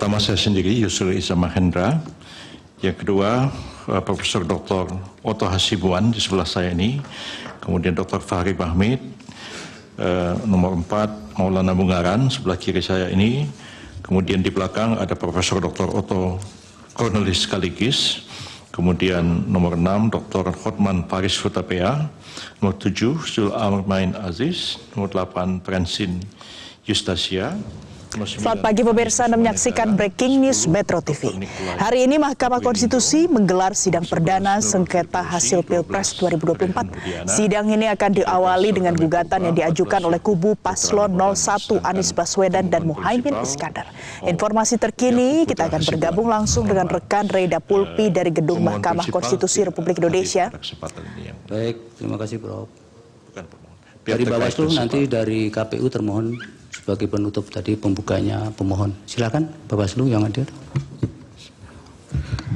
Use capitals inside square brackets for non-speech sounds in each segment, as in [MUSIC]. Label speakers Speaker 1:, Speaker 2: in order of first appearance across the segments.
Speaker 1: Pertama saya sendiri Yusril Iza Mahendra. Yang kedua eh, Profesor Dr. Otto Hasibuan di sebelah saya ini. Kemudian Dr. Fahri Bahmid. Eh, nomor 4 Maulana Bungaran sebelah kiri saya ini. Kemudian di belakang ada Profesor Dr. Otto Cornelis Kaligis. Kemudian nomor 6 Dr. Hotman Paris Futapea. Nomor 7 Zul Amr Aziz. Nomor 8 Prensin Yustasia. Selamat pagi
Speaker 2: pemirsa Anda menyaksikan Breaking eh, News Metro TV. Hari ini Mahkamah Konstitusi menggelar sidang perdana sengketa hasil Pilpres 2024. Sidang ini akan diawali dengan gugatan yang diajukan oleh kubu Paslon 01 Anies Baswedan dan Muhaimin Iskandar. Informasi terkini kita akan bergabung langsung dengan rekan Reda Pulpi eh, dari Gedung Mahkamah Konstitusi Republik Indonesia.
Speaker 3: Baik, terima kasih Prof. Dari Bawaslu nanti dari KPU termohon sebagai penutup tadi pembukanya pemohon. Silakan Bapak Selu yang hadir.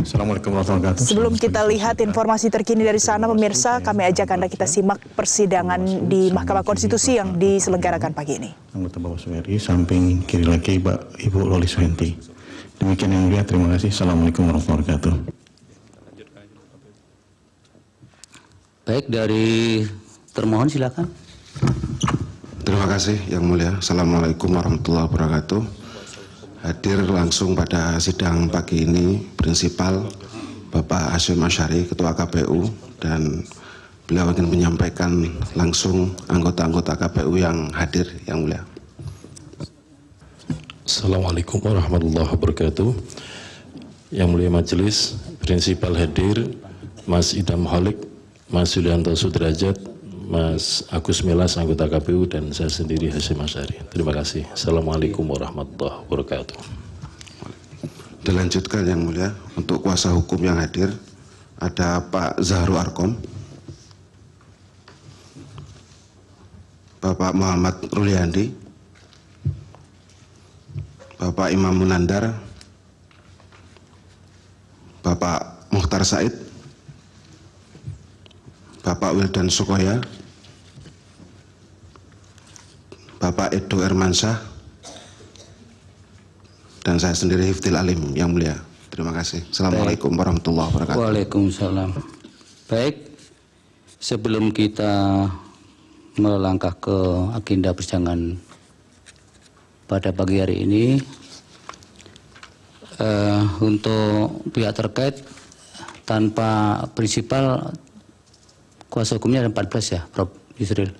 Speaker 3: Assalamualaikum warahmatullahi wabarakatuh. Sebelum
Speaker 2: kita lihat informasi terkini dari sana, pemirsa, kami ajak Anda kita simak persidangan di Mahkamah Konstitusi yang diselenggarakan pagi ini.
Speaker 1: Anggota Bapak Sumeri, samping kiri lagi Pak Ibu Loli Suhenti. Demikian yang mulia, terima kasih. Assalamualaikum warahmatullahi wabarakatuh.
Speaker 3: Baik, dari termohon silakan.
Speaker 4: Terima kasih Yang Mulia. Assalamualaikum warahmatullahi wabarakatuh. Hadir langsung pada sidang pagi ini prinsipal Bapak Asyim Asyari, Ketua KPU, dan beliau ingin menyampaikan langsung anggota-anggota KPU yang hadir Yang Mulia. Assalamualaikum
Speaker 1: warahmatullahi wabarakatuh. Yang Mulia Majelis, prinsipal hadir Mas Idam Holik, Mas Yulianto Sudrajat, Mas Agus Melas, anggota KPU, dan saya sendiri Hasyim Ashari. Terima kasih. Assalamualaikum warahmatullahi wabarakatuh.
Speaker 4: Dilanjutkan yang mulia, untuk kuasa hukum yang hadir, ada Pak Zahru Arkom, Bapak Muhammad Ruliandi, Bapak Imam Munandar, Bapak Muhtar Said, Bapak Wildan Sukoya, Bapak Edo Ermansyah, dan saya sendiri Hiftil Alim yang mulia. Terima kasih. Assalamualaikum Baik. warahmatullahi wabarakatuh.
Speaker 3: Waalaikumsalam. Baik, sebelum kita melangkah ke agenda persidangan pada pagi hari ini, uh, untuk pihak terkait tanpa prinsipal kuasa hukumnya ada 14 ya, Prof. Yusril?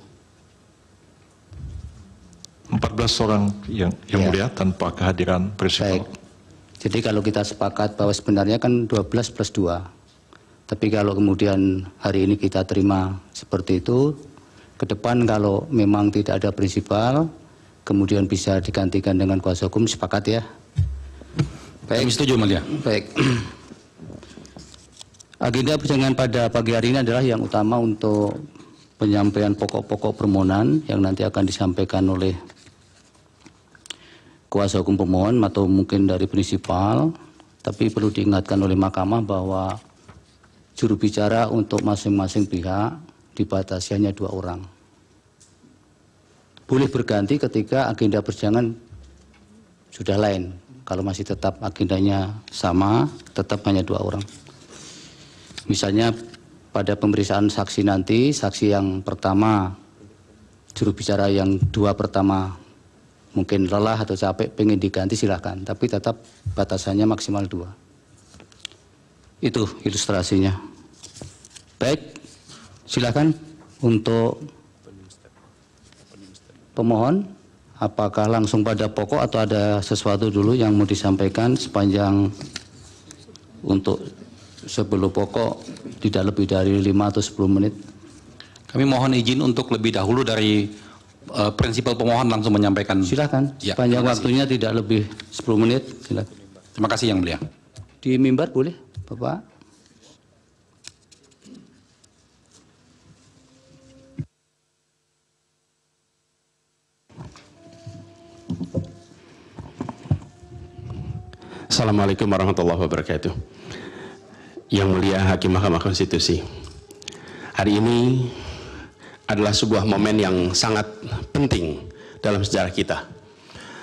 Speaker 1: 14 orang yang, yang ya. mulia tanpa kehadiran
Speaker 3: prinsipal. Baik. Jadi kalau kita sepakat bahwa sebenarnya kan 12 plus 2. Tapi kalau kemudian hari ini kita terima seperti itu, ke depan kalau memang tidak ada prinsipal, kemudian bisa digantikan dengan kuasa hukum, sepakat ya? Baik. Kami setuju, Mulia. Baik. Agenda persidangan pada pagi hari ini adalah yang utama untuk penyampaian pokok-pokok permohonan yang nanti akan disampaikan oleh kuasa hukum pemohon atau mungkin dari prinsipal. Tapi perlu diingatkan oleh mahkamah bahwa juru bicara untuk masing-masing pihak dibatasi hanya dua orang. Boleh berganti ketika agenda persidangan sudah lain. Kalau masih tetap agendanya sama, tetap hanya dua orang. Misalnya pada pemeriksaan saksi nanti, saksi yang pertama, juru bicara yang dua pertama mungkin lelah atau capek, pengen diganti silahkan, tapi tetap batasannya maksimal dua. Itu ilustrasinya. Baik, silahkan untuk pemohon, apakah langsung pada pokok atau ada sesuatu dulu yang mau disampaikan sepanjang untuk sebelum pokok tidak lebih dari 5 atau 10 menit.
Speaker 5: Kami mohon izin untuk lebih dahulu dari uh, prinsipal pemohon langsung menyampaikan. Silakan. Ya, Panjang waktunya tidak lebih 10
Speaker 3: menit. Silakan. Terima kasih yang mulia. Di mimbar boleh, Bapak?
Speaker 6: Assalamualaikum warahmatullahi wabarakatuh. Yang Mulia Hakim Mahkamah Konstitusi. Hari ini adalah sebuah momen yang sangat penting dalam sejarah kita.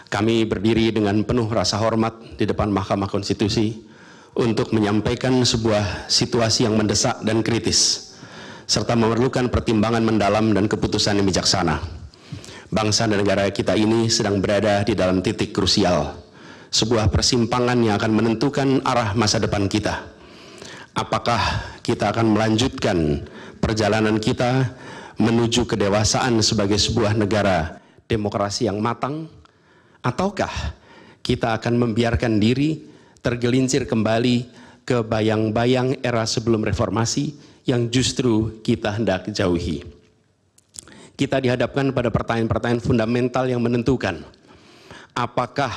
Speaker 6: Kami berdiri dengan penuh rasa hormat di depan Mahkamah Konstitusi untuk menyampaikan sebuah situasi yang mendesak dan kritis, serta memerlukan pertimbangan mendalam dan keputusan yang bijaksana. Bangsa dan negara kita ini sedang berada di dalam titik krusial, sebuah persimpangan yang akan menentukan arah masa depan kita apakah kita akan melanjutkan perjalanan kita menuju kedewasaan sebagai sebuah negara demokrasi yang matang, ataukah kita akan membiarkan diri tergelincir kembali ke bayang-bayang era sebelum reformasi yang justru kita hendak jauhi. Kita dihadapkan pada pertanyaan-pertanyaan fundamental yang menentukan apakah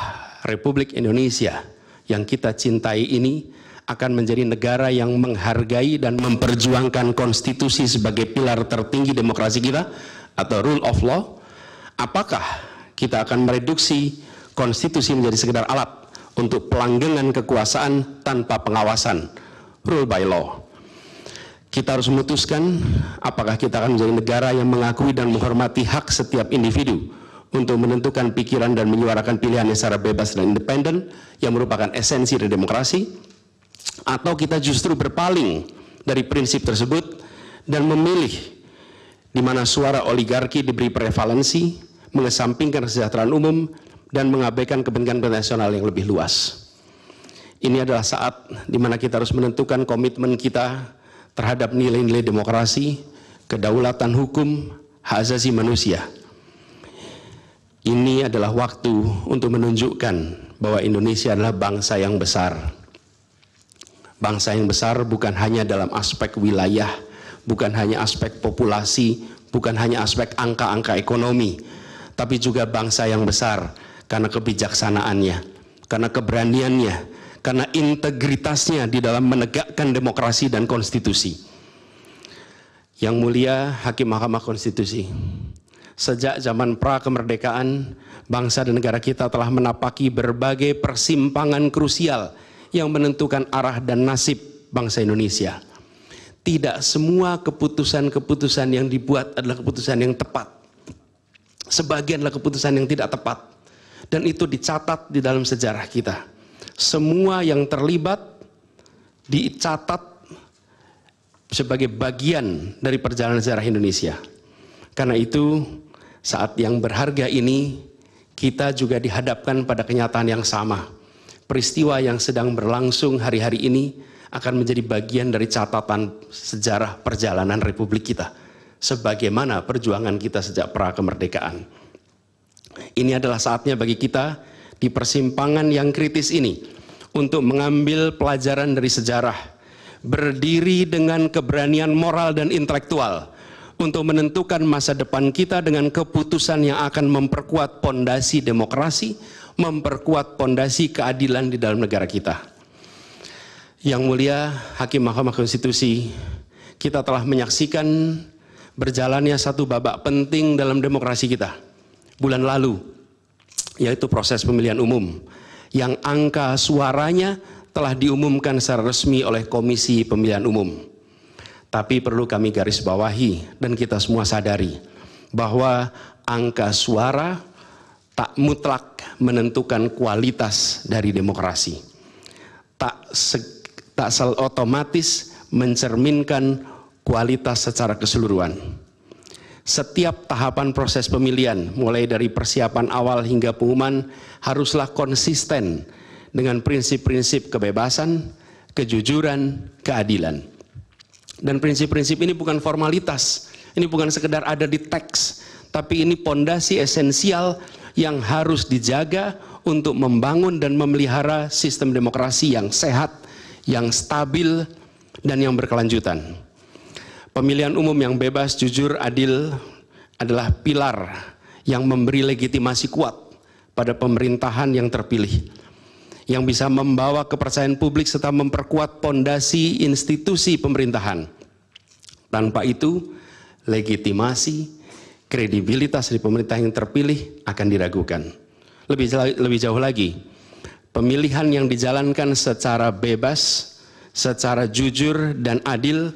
Speaker 6: Republik Indonesia yang kita cintai ini akan menjadi negara yang menghargai dan memperjuangkan konstitusi sebagai pilar tertinggi demokrasi kita atau rule of law? Apakah kita akan mereduksi konstitusi menjadi sekedar alat untuk pelanggengan kekuasaan tanpa pengawasan, rule by law? Kita harus memutuskan apakah kita akan menjadi negara yang mengakui dan menghormati hak setiap individu untuk menentukan pikiran dan menyuarakan pilihannya secara bebas dan independen yang merupakan esensi dari demokrasi atau kita justru berpaling dari prinsip tersebut dan memilih di mana suara oligarki diberi prevalensi, mengesampingkan kesejahteraan umum, dan mengabaikan kepentingan nasional yang lebih luas. Ini adalah saat di mana kita harus menentukan komitmen kita terhadap nilai-nilai demokrasi, kedaulatan hukum, hak asasi manusia. Ini adalah waktu untuk menunjukkan bahwa Indonesia adalah bangsa yang besar Bangsa yang besar bukan hanya dalam aspek wilayah, bukan hanya aspek populasi, bukan hanya aspek angka-angka ekonomi, tapi juga bangsa yang besar karena kebijaksanaannya, karena keberaniannya, karena integritasnya di dalam menegakkan demokrasi dan konstitusi. Yang mulia Hakim Mahkamah Konstitusi, sejak zaman pra kemerdekaan, bangsa dan negara kita telah menapaki berbagai persimpangan krusial yang menentukan arah dan nasib bangsa Indonesia. Tidak semua keputusan-keputusan yang dibuat adalah keputusan yang tepat. Sebagian adalah keputusan yang tidak tepat. Dan itu dicatat di dalam sejarah kita. Semua yang terlibat dicatat sebagai bagian dari perjalanan sejarah Indonesia. Karena itu saat yang berharga ini kita juga dihadapkan pada kenyataan yang sama peristiwa yang sedang berlangsung hari-hari ini akan menjadi bagian dari catatan sejarah perjalanan Republik kita. Sebagaimana perjuangan kita sejak pra kemerdekaan. Ini adalah saatnya bagi kita di persimpangan yang kritis ini untuk mengambil pelajaran dari sejarah, berdiri dengan keberanian moral dan intelektual untuk menentukan masa depan kita dengan keputusan yang akan memperkuat pondasi demokrasi, memperkuat pondasi keadilan di dalam negara kita. Yang mulia Hakim Mahkamah Konstitusi, kita telah menyaksikan berjalannya satu babak penting dalam demokrasi kita bulan lalu, yaitu proses pemilihan umum yang angka suaranya telah diumumkan secara resmi oleh Komisi Pemilihan Umum. Tapi perlu kami garis bawahi dan kita semua sadari bahwa angka suara tak mutlak menentukan kualitas dari demokrasi. Tak se, tak sel otomatis mencerminkan kualitas secara keseluruhan. Setiap tahapan proses pemilihan, mulai dari persiapan awal hingga pengumuman, haruslah konsisten dengan prinsip-prinsip kebebasan, kejujuran, keadilan. Dan prinsip-prinsip ini bukan formalitas, ini bukan sekedar ada di teks, tapi ini pondasi esensial yang harus dijaga untuk membangun dan memelihara sistem demokrasi yang sehat, yang stabil, dan yang berkelanjutan. Pemilihan umum yang bebas, jujur, adil adalah pilar yang memberi legitimasi kuat pada pemerintahan yang terpilih yang bisa membawa kepercayaan publik serta memperkuat pondasi institusi pemerintahan. Tanpa itu, legitimasi kredibilitas dari pemerintah yang terpilih akan diragukan. Lebih, lebih jauh lagi, pemilihan yang dijalankan secara bebas, secara jujur dan adil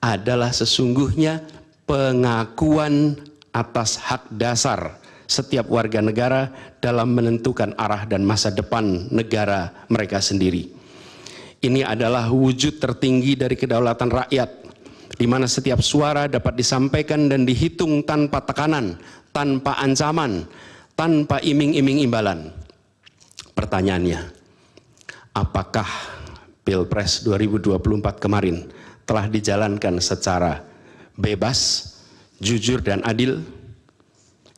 Speaker 6: adalah sesungguhnya pengakuan atas hak dasar setiap warga negara dalam menentukan arah dan masa depan negara mereka sendiri. Ini adalah wujud tertinggi dari kedaulatan rakyat di mana setiap suara dapat disampaikan dan dihitung tanpa tekanan, tanpa ancaman, tanpa iming-iming imbalan. Pertanyaannya, apakah Pilpres 2024 kemarin telah dijalankan secara bebas, jujur dan adil?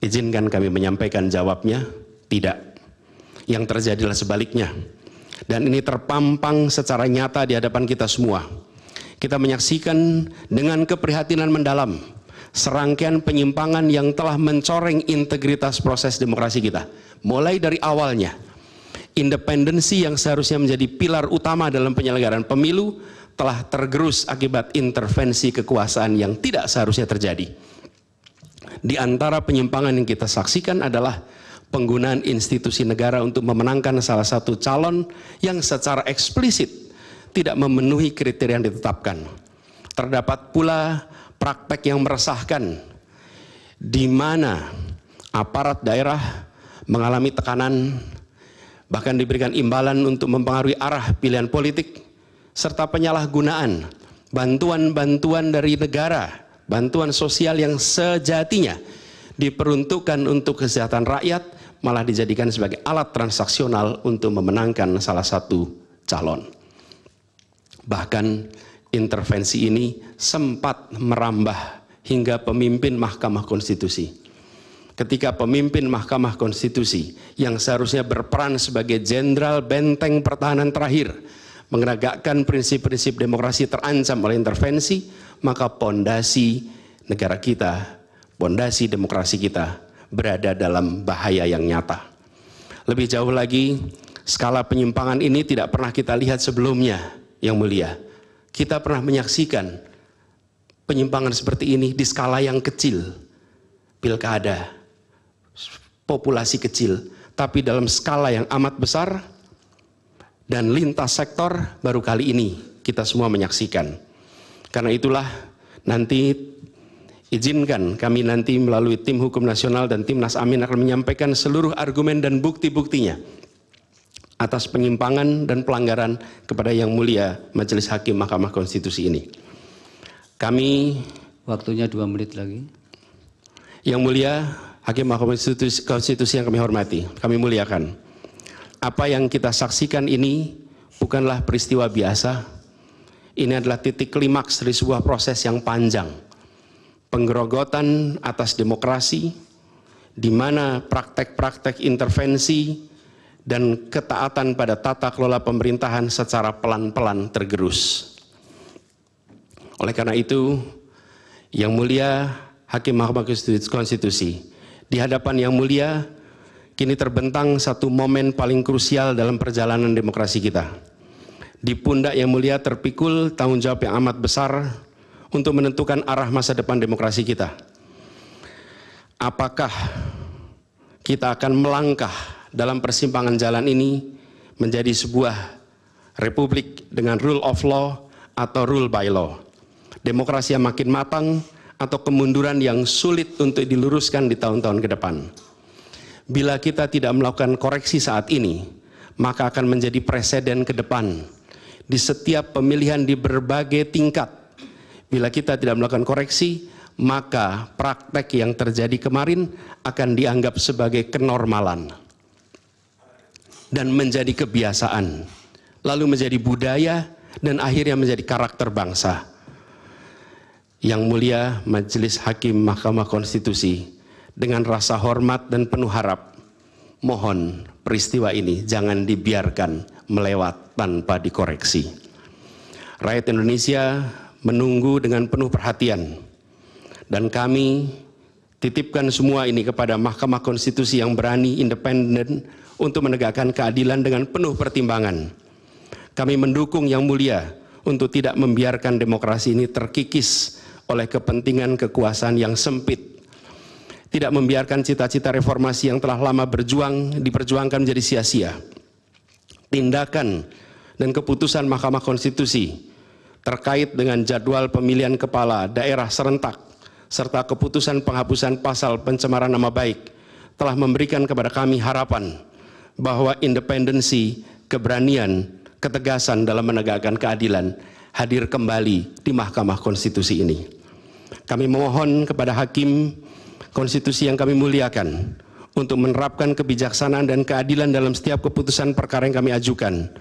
Speaker 6: Izinkan kami menyampaikan jawabnya, tidak. Yang terjadilah sebaliknya. Dan ini terpampang secara nyata di hadapan kita semua kita menyaksikan dengan keprihatinan mendalam serangkaian penyimpangan yang telah mencoreng integritas proses demokrasi kita. Mulai dari awalnya, independensi yang seharusnya menjadi pilar utama dalam penyelenggaraan pemilu telah tergerus akibat intervensi kekuasaan yang tidak seharusnya terjadi. Di antara penyimpangan yang kita saksikan adalah penggunaan institusi negara untuk memenangkan salah satu calon yang secara eksplisit tidak memenuhi kriteria yang ditetapkan. Terdapat pula praktek yang meresahkan di mana aparat daerah mengalami tekanan bahkan diberikan imbalan untuk mempengaruhi arah pilihan politik serta penyalahgunaan bantuan-bantuan dari negara, bantuan sosial yang sejatinya diperuntukkan untuk kesehatan rakyat malah dijadikan sebagai alat transaksional untuk memenangkan salah satu calon. Bahkan intervensi ini sempat merambah hingga pemimpin Mahkamah Konstitusi. Ketika pemimpin Mahkamah Konstitusi yang seharusnya berperan sebagai jenderal benteng pertahanan terakhir menegakkan prinsip-prinsip demokrasi terancam oleh intervensi, maka pondasi negara kita, pondasi demokrasi kita berada dalam bahaya yang nyata. Lebih jauh lagi, skala penyimpangan ini tidak pernah kita lihat sebelumnya yang mulia. Kita pernah menyaksikan penyimpangan seperti ini di skala yang kecil. Pilkada, populasi kecil. Tapi dalam skala yang amat besar dan lintas sektor baru kali ini kita semua menyaksikan. Karena itulah nanti izinkan kami nanti melalui tim hukum nasional dan timnas amin akan menyampaikan seluruh argumen dan bukti-buktinya atas penyimpangan dan pelanggaran kepada Yang Mulia Majelis Hakim Mahkamah Konstitusi ini. Kami waktunya dua menit lagi. Yang Mulia Hakim Mahkamah Konstitusi, Konstitusi yang kami hormati, kami muliakan. Apa yang kita saksikan ini bukanlah peristiwa biasa. Ini adalah titik klimaks dari sebuah proses yang panjang. Penggerogotan atas demokrasi, di mana praktek-praktek intervensi dan ketaatan pada tata kelola pemerintahan secara pelan-pelan tergerus. Oleh karena itu, Yang Mulia Hakim Mahkamah Konstitusi, di hadapan Yang Mulia, kini terbentang satu momen paling krusial dalam perjalanan demokrasi kita. Di pundak Yang Mulia terpikul tanggung jawab yang amat besar untuk menentukan arah masa depan demokrasi kita. Apakah kita akan melangkah dalam persimpangan jalan ini menjadi sebuah republik dengan rule of law atau rule by law. Demokrasi yang makin matang atau kemunduran yang sulit untuk diluruskan di tahun-tahun ke depan. Bila kita tidak melakukan koreksi saat ini, maka akan menjadi presiden ke depan di setiap pemilihan di berbagai tingkat. Bila kita tidak melakukan koreksi, maka praktek yang terjadi kemarin akan dianggap sebagai kenormalan dan menjadi kebiasaan, lalu menjadi budaya dan akhirnya menjadi karakter bangsa. Yang mulia Majelis Hakim Mahkamah Konstitusi dengan rasa hormat dan penuh harap mohon peristiwa ini jangan dibiarkan melewat tanpa dikoreksi. Rakyat Indonesia menunggu dengan penuh perhatian dan kami titipkan semua ini kepada Mahkamah Konstitusi yang berani, independen, untuk menegakkan keadilan dengan penuh pertimbangan. Kami mendukung Yang Mulia untuk tidak membiarkan demokrasi ini terkikis oleh kepentingan kekuasaan yang sempit. Tidak membiarkan cita-cita reformasi yang telah lama berjuang diperjuangkan menjadi sia-sia. Tindakan dan keputusan Mahkamah Konstitusi terkait dengan jadwal pemilihan kepala daerah serentak serta keputusan penghapusan pasal pencemaran nama baik telah memberikan kepada kami harapan bahwa independensi, keberanian, ketegasan dalam menegakkan keadilan hadir kembali di Mahkamah Konstitusi ini. Kami mohon kepada hakim konstitusi yang kami muliakan untuk menerapkan kebijaksanaan dan keadilan dalam setiap keputusan perkara yang kami ajukan,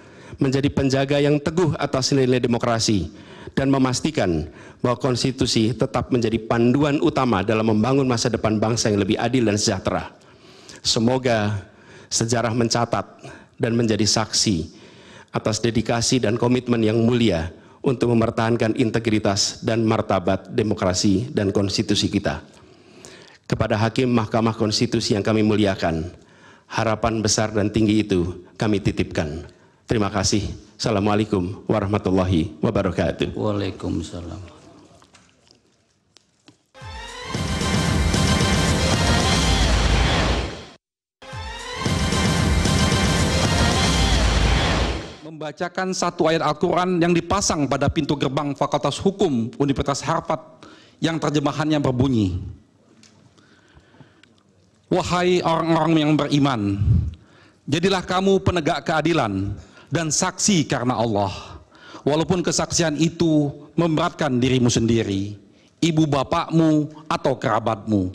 Speaker 6: menjadi penjaga yang teguh atas nilai-nilai demokrasi, dan memastikan bahwa konstitusi tetap menjadi panduan utama dalam membangun masa depan bangsa yang lebih adil dan sejahtera. Semoga sejarah mencatat dan menjadi saksi atas dedikasi dan komitmen yang mulia untuk mempertahankan integritas dan martabat demokrasi dan konstitusi kita. Kepada Hakim Mahkamah Konstitusi yang kami muliakan, harapan besar dan tinggi itu kami titipkan. Terima kasih. Assalamualaikum warahmatullahi wabarakatuh. Waalaikumsalam.
Speaker 5: membacakan satu ayat Al-Quran yang dipasang pada pintu gerbang Fakultas Hukum Universitas Harvard yang terjemahannya berbunyi. Wahai orang-orang yang beriman, jadilah kamu penegak keadilan dan saksi karena Allah. Walaupun kesaksian itu memberatkan dirimu sendiri, ibu bapakmu atau kerabatmu.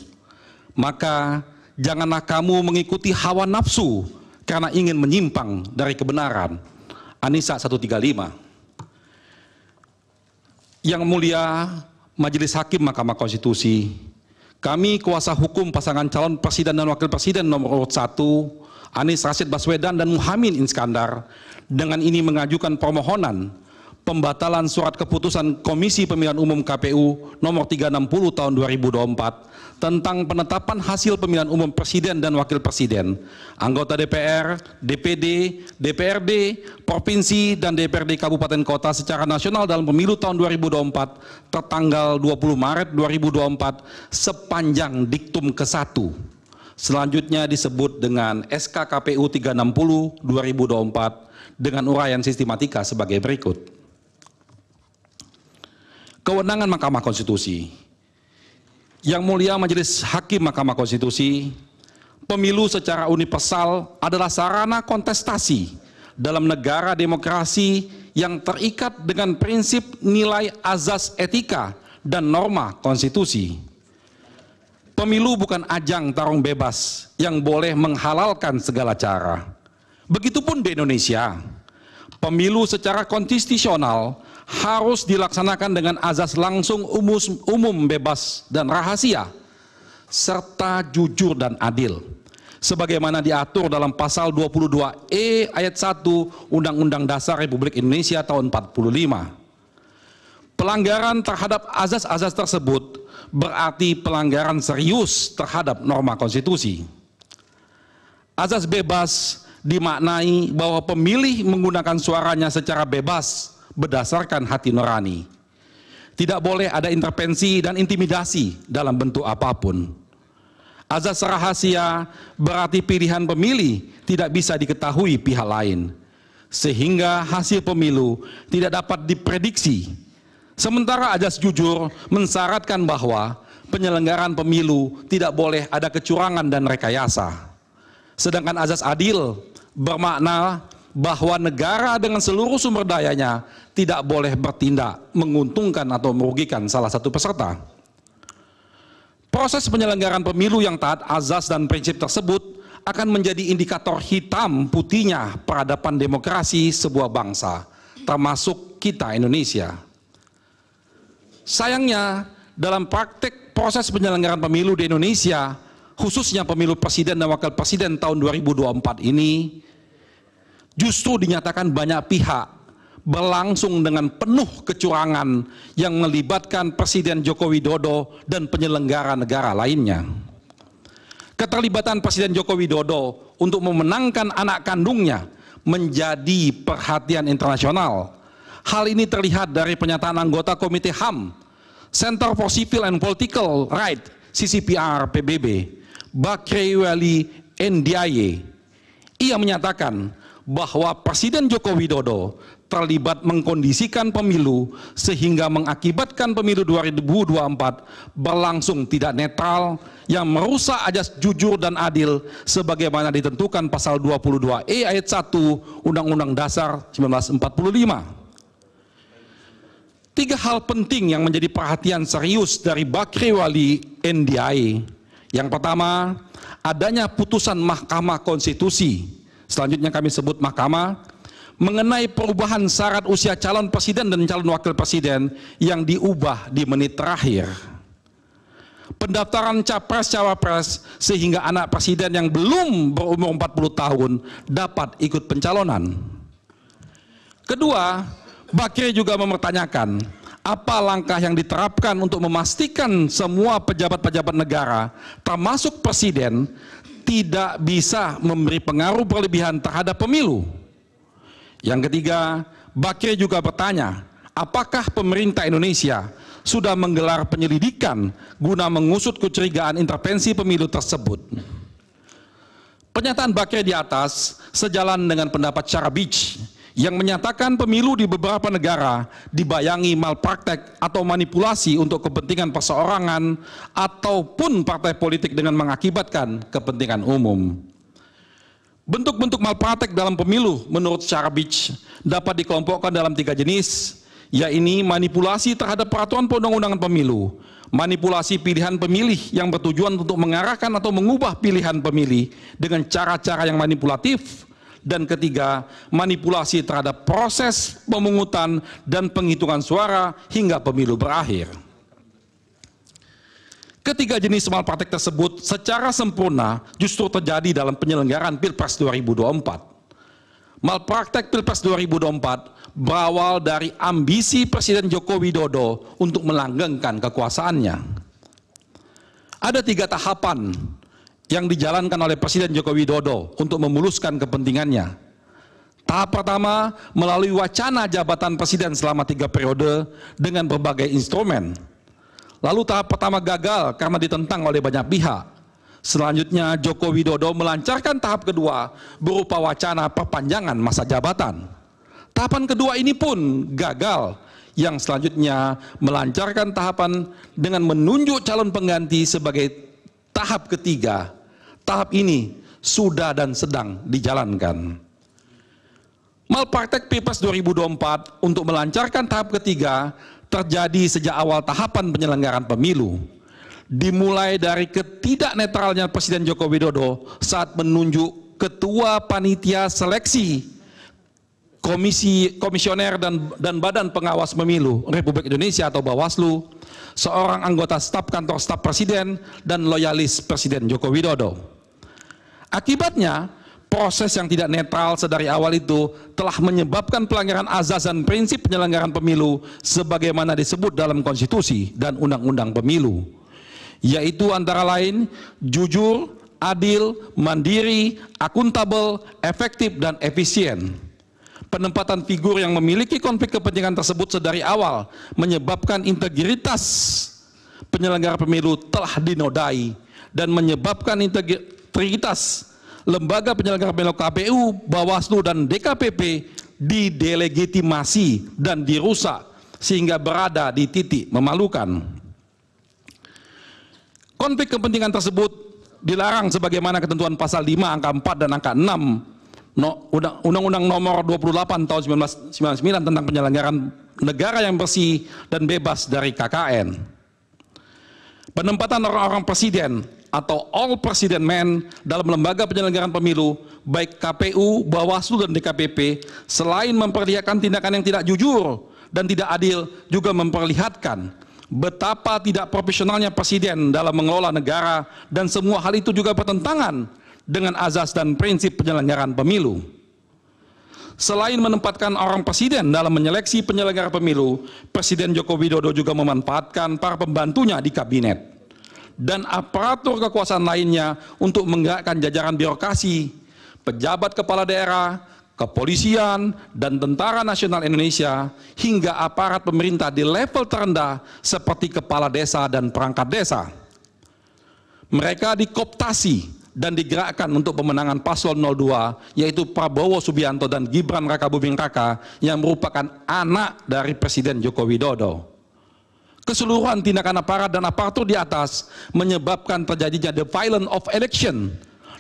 Speaker 5: Maka janganlah kamu mengikuti hawa nafsu karena ingin menyimpang dari kebenaran Anissa 135. Yang Mulia Majelis Hakim Mahkamah Konstitusi, kami kuasa hukum pasangan calon presiden dan wakil presiden nomor urut 1 Anies Rashid Baswedan dan Muhammad Iskandar dengan ini mengajukan permohonan pembatalan surat keputusan Komisi Pemilihan Umum KPU nomor 360 tahun 2024 tentang penetapan hasil pemilihan umum presiden dan wakil presiden, anggota DPR, DPD, DPRD, provinsi dan DPRD kabupaten kota secara nasional dalam pemilu tahun 2024 tertanggal 20 Maret 2024 sepanjang diktum ke-1. Selanjutnya disebut dengan SK SKKPU 360 2024 dengan uraian sistematika sebagai berikut kewenangan Mahkamah Konstitusi. Yang mulia Majelis Hakim Mahkamah Konstitusi, pemilu secara universal adalah sarana kontestasi dalam negara demokrasi yang terikat dengan prinsip nilai azas etika dan norma konstitusi. Pemilu bukan ajang tarung bebas yang boleh menghalalkan segala cara. Begitupun di Indonesia, pemilu secara konstitusional harus dilaksanakan dengan azas langsung umus, umum bebas dan rahasia serta jujur dan adil sebagaimana diatur dalam pasal 22E ayat 1 Undang-Undang Dasar Republik Indonesia tahun 45 pelanggaran terhadap azas-azas tersebut berarti pelanggaran serius terhadap norma konstitusi azas bebas dimaknai bahwa pemilih menggunakan suaranya secara bebas berdasarkan hati nurani. Tidak boleh ada intervensi dan intimidasi dalam bentuk apapun. Azas rahasia berarti pilihan pemilih tidak bisa diketahui pihak lain. Sehingga hasil pemilu tidak dapat diprediksi. Sementara azas jujur mensyaratkan bahwa penyelenggaraan pemilu tidak boleh ada kecurangan dan rekayasa. Sedangkan azas adil bermakna bahwa negara dengan seluruh sumber dayanya tidak boleh bertindak menguntungkan atau merugikan salah satu peserta. Proses penyelenggaraan pemilu yang taat azas dan prinsip tersebut akan menjadi indikator hitam putihnya peradaban demokrasi sebuah bangsa, termasuk kita Indonesia. Sayangnya, dalam praktik proses penyelenggaraan pemilu di Indonesia, khususnya pemilu presiden dan wakil presiden tahun 2024 ini, justru dinyatakan banyak pihak berlangsung dengan penuh kecurangan yang melibatkan Presiden Joko Widodo dan penyelenggara negara lainnya. Keterlibatan Presiden Joko Widodo untuk memenangkan anak kandungnya menjadi perhatian internasional. Hal ini terlihat dari pernyataan anggota Komite HAM, Center for Civil and Political Rights CCPR PBB, Bakri Wali Ndiaye. Ia menyatakan bahwa Presiden Joko Widodo terlibat mengkondisikan pemilu sehingga mengakibatkan pemilu 2024 berlangsung tidak netral yang merusak ajas jujur dan adil sebagaimana ditentukan pasal 22E ayat 1 Undang-Undang Dasar 1945. Tiga hal penting yang menjadi perhatian serius dari Bakri Wali NDI. E. Yang pertama, adanya putusan Mahkamah Konstitusi Selanjutnya kami sebut mahkamah mengenai perubahan syarat usia calon presiden dan calon wakil presiden yang diubah di menit terakhir. Pendaftaran capres-cawapres sehingga anak presiden yang belum berumur 40 tahun dapat ikut pencalonan. Kedua, Bakir juga mempertanyakan apa langkah yang diterapkan untuk memastikan semua pejabat-pejabat negara termasuk presiden tidak bisa memberi pengaruh berlebihan terhadap pemilu. Yang ketiga, Bakir juga bertanya, apakah pemerintah Indonesia sudah menggelar penyelidikan guna mengusut kecurigaan intervensi pemilu tersebut? Pernyataan Bakir di atas sejalan dengan pendapat Syarabich yang menyatakan pemilu di beberapa negara dibayangi malpraktek atau manipulasi untuk kepentingan perseorangan ataupun partai politik dengan mengakibatkan kepentingan umum. Bentuk-bentuk malpraktek dalam pemilu menurut secara dapat dikelompokkan dalam tiga jenis, yaitu manipulasi terhadap peraturan perundang-undangan pemilu, manipulasi pilihan pemilih yang bertujuan untuk mengarahkan atau mengubah pilihan pemilih dengan cara-cara yang manipulatif, dan ketiga manipulasi terhadap proses pemungutan dan penghitungan suara hingga pemilu berakhir. Ketiga jenis malpraktek tersebut secara sempurna justru terjadi dalam penyelenggaraan Pilpres 2024. Malpraktek Pilpres 2024 berawal dari ambisi Presiden Joko Widodo untuk melanggengkan kekuasaannya. Ada tiga tahapan yang dijalankan oleh Presiden Joko Widodo untuk memuluskan kepentingannya. Tahap pertama melalui wacana jabatan presiden selama tiga periode dengan berbagai instrumen. Lalu tahap pertama gagal karena ditentang oleh banyak pihak. Selanjutnya Joko Widodo melancarkan tahap kedua berupa wacana perpanjangan masa jabatan. Tahapan kedua ini pun gagal yang selanjutnya melancarkan tahapan dengan menunjuk calon pengganti sebagai tahap ketiga tahap ini sudah dan sedang dijalankan. Malpraktek PIPAS 2024 untuk melancarkan tahap ketiga terjadi sejak awal tahapan penyelenggaraan pemilu. Dimulai dari ketidaknetralnya Presiden Joko Widodo saat menunjuk Ketua Panitia Seleksi Komisi Komisioner dan, dan Badan Pengawas Pemilu Republik Indonesia atau Bawaslu, seorang anggota staf kantor staf Presiden dan loyalis Presiden Joko Widodo Akibatnya, proses yang tidak netral sedari awal itu telah menyebabkan pelanggaran azas dan prinsip penyelenggaraan pemilu sebagaimana disebut dalam konstitusi dan undang-undang pemilu yaitu antara lain jujur, adil, mandiri, akuntabel, efektif dan efisien. Penempatan figur yang memiliki konflik kepentingan tersebut sedari awal menyebabkan integritas penyelenggara pemilu telah dinodai dan menyebabkan integritas Trinitas lembaga penyelenggara pemilu KPU, Bawaslu, dan DKPP didelegitimasi dan dirusak sehingga berada di titik memalukan. Konflik kepentingan tersebut dilarang sebagaimana ketentuan pasal 5 angka 4 dan angka 6 Undang-Undang Nomor 28 Tahun 1999 tentang penyelenggaraan negara yang bersih dan bebas dari KKN. Penempatan orang-orang presiden atau all president men dalam lembaga penyelenggaraan pemilu, baik KPU, Bawaslu, dan DKPP, selain memperlihatkan tindakan yang tidak jujur dan tidak adil, juga memperlihatkan betapa tidak profesionalnya presiden dalam mengelola negara dan semua hal itu juga bertentangan dengan azas dan prinsip penyelenggaraan pemilu. Selain menempatkan orang presiden dalam menyeleksi penyelenggara pemilu, Presiden Joko Widodo juga memanfaatkan para pembantunya di kabinet dan aparatur kekuasaan lainnya untuk menggerakkan jajaran birokrasi, pejabat kepala daerah, kepolisian, dan tentara nasional Indonesia, hingga aparat pemerintah di level terendah seperti kepala desa dan perangkat desa. Mereka dikoptasi dan digerakkan untuk pemenangan paslon 02 yaitu Prabowo Subianto dan Gibran Raka Buming Raka yang merupakan anak dari Presiden Joko Widodo keseluruhan tindakan aparat dan aparatur di atas menyebabkan terjadinya the violence of election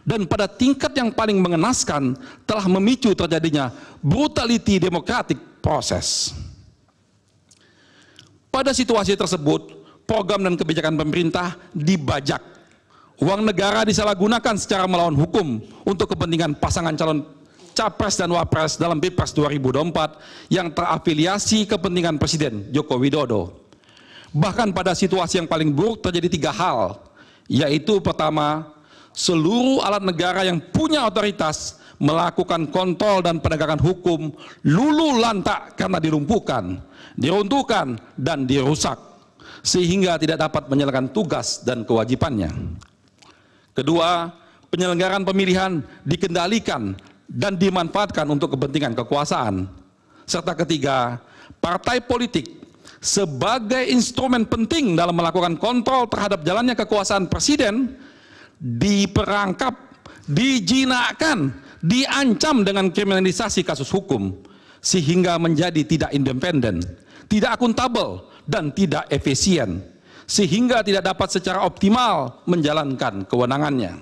Speaker 5: dan pada tingkat yang paling mengenaskan telah memicu terjadinya brutality democratic process. Pada situasi tersebut, program dan kebijakan pemerintah dibajak. Uang negara disalahgunakan secara melawan hukum untuk kepentingan pasangan calon capres dan wapres dalam Pilpres 2024 yang terafiliasi kepentingan Presiden Joko Widodo. Bahkan pada situasi yang paling buruk terjadi tiga hal, yaitu pertama, seluruh alat negara yang punya otoritas melakukan kontrol dan penegakan hukum lulu lantak karena dilumpuhkan, diruntuhkan, dan dirusak, sehingga tidak dapat menjalankan tugas dan kewajibannya. Kedua, penyelenggaraan pemilihan dikendalikan dan dimanfaatkan untuk kepentingan kekuasaan. Serta ketiga, partai politik sebagai instrumen penting dalam melakukan kontrol terhadap jalannya kekuasaan presiden diperangkap, dijinakkan, diancam dengan kriminalisasi kasus hukum sehingga menjadi tidak independen, tidak akuntabel dan tidak efisien sehingga tidak dapat secara optimal menjalankan kewenangannya.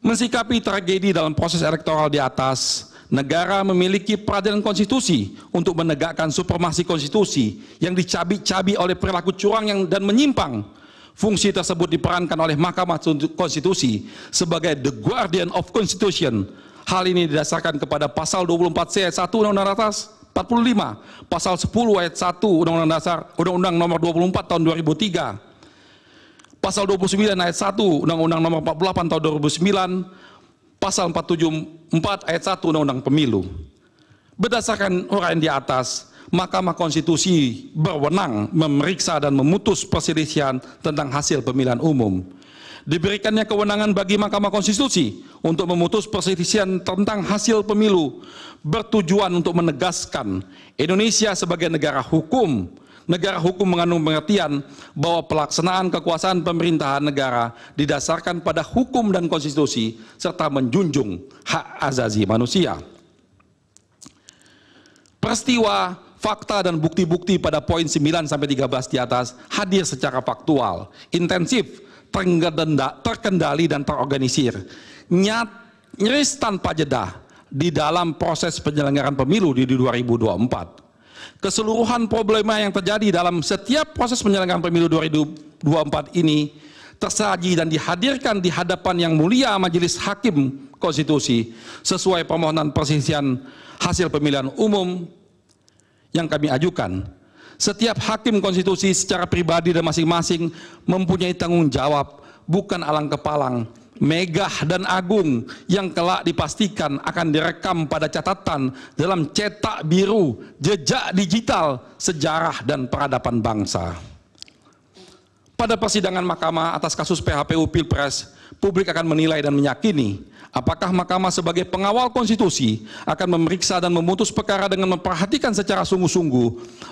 Speaker 5: Mensikapi tragedi dalam proses elektoral di atas, negara memiliki peradilan konstitusi untuk menegakkan supremasi konstitusi yang dicabik-cabik oleh perilaku curang yang dan menyimpang. Fungsi tersebut diperankan oleh Mahkamah Konstitusi sebagai the guardian of constitution. Hal ini didasarkan kepada pasal 24 C ayat 1 Undang-Undang Atas 45, pasal 10 ayat 1 Undang-Undang Dasar Undang-Undang Nomor 24 tahun 2003. Pasal 29 ayat 1 Undang-Undang Nomor 48 tahun 2009 pasal 474 ayat 1 Undang-Undang Pemilu. Berdasarkan uraian di atas, Mahkamah Konstitusi berwenang memeriksa dan memutus perselisihan tentang hasil pemilihan umum. Diberikannya kewenangan bagi Mahkamah Konstitusi untuk memutus perselisihan tentang hasil pemilu bertujuan untuk menegaskan Indonesia sebagai negara hukum negara hukum mengandung pengertian bahwa pelaksanaan kekuasaan pemerintahan negara didasarkan pada hukum dan konstitusi serta menjunjung hak azazi manusia. Peristiwa fakta dan bukti-bukti pada poin 9 sampai 13 di atas hadir secara faktual, intensif, terkendali dan terorganisir, nyat, nyaris tanpa jeda di dalam proses penyelenggaraan pemilu di 2024 keseluruhan problema yang terjadi dalam setiap proses penyelenggaraan pemilu 2024 ini tersaji dan dihadirkan di hadapan yang mulia Majelis Hakim Konstitusi sesuai permohonan persisian hasil pemilihan umum yang kami ajukan. Setiap hakim konstitusi secara pribadi dan masing-masing mempunyai tanggung jawab bukan alang kepalang megah dan agung yang kelak dipastikan akan direkam pada catatan dalam cetak biru, jejak digital, sejarah dan peradaban bangsa. Pada persidangan mahkamah atas kasus PHPU Pilpres, publik akan menilai dan meyakini Apakah Mahkamah sebagai pengawal konstitusi akan memeriksa dan memutus perkara dengan memperhatikan secara sungguh-sungguh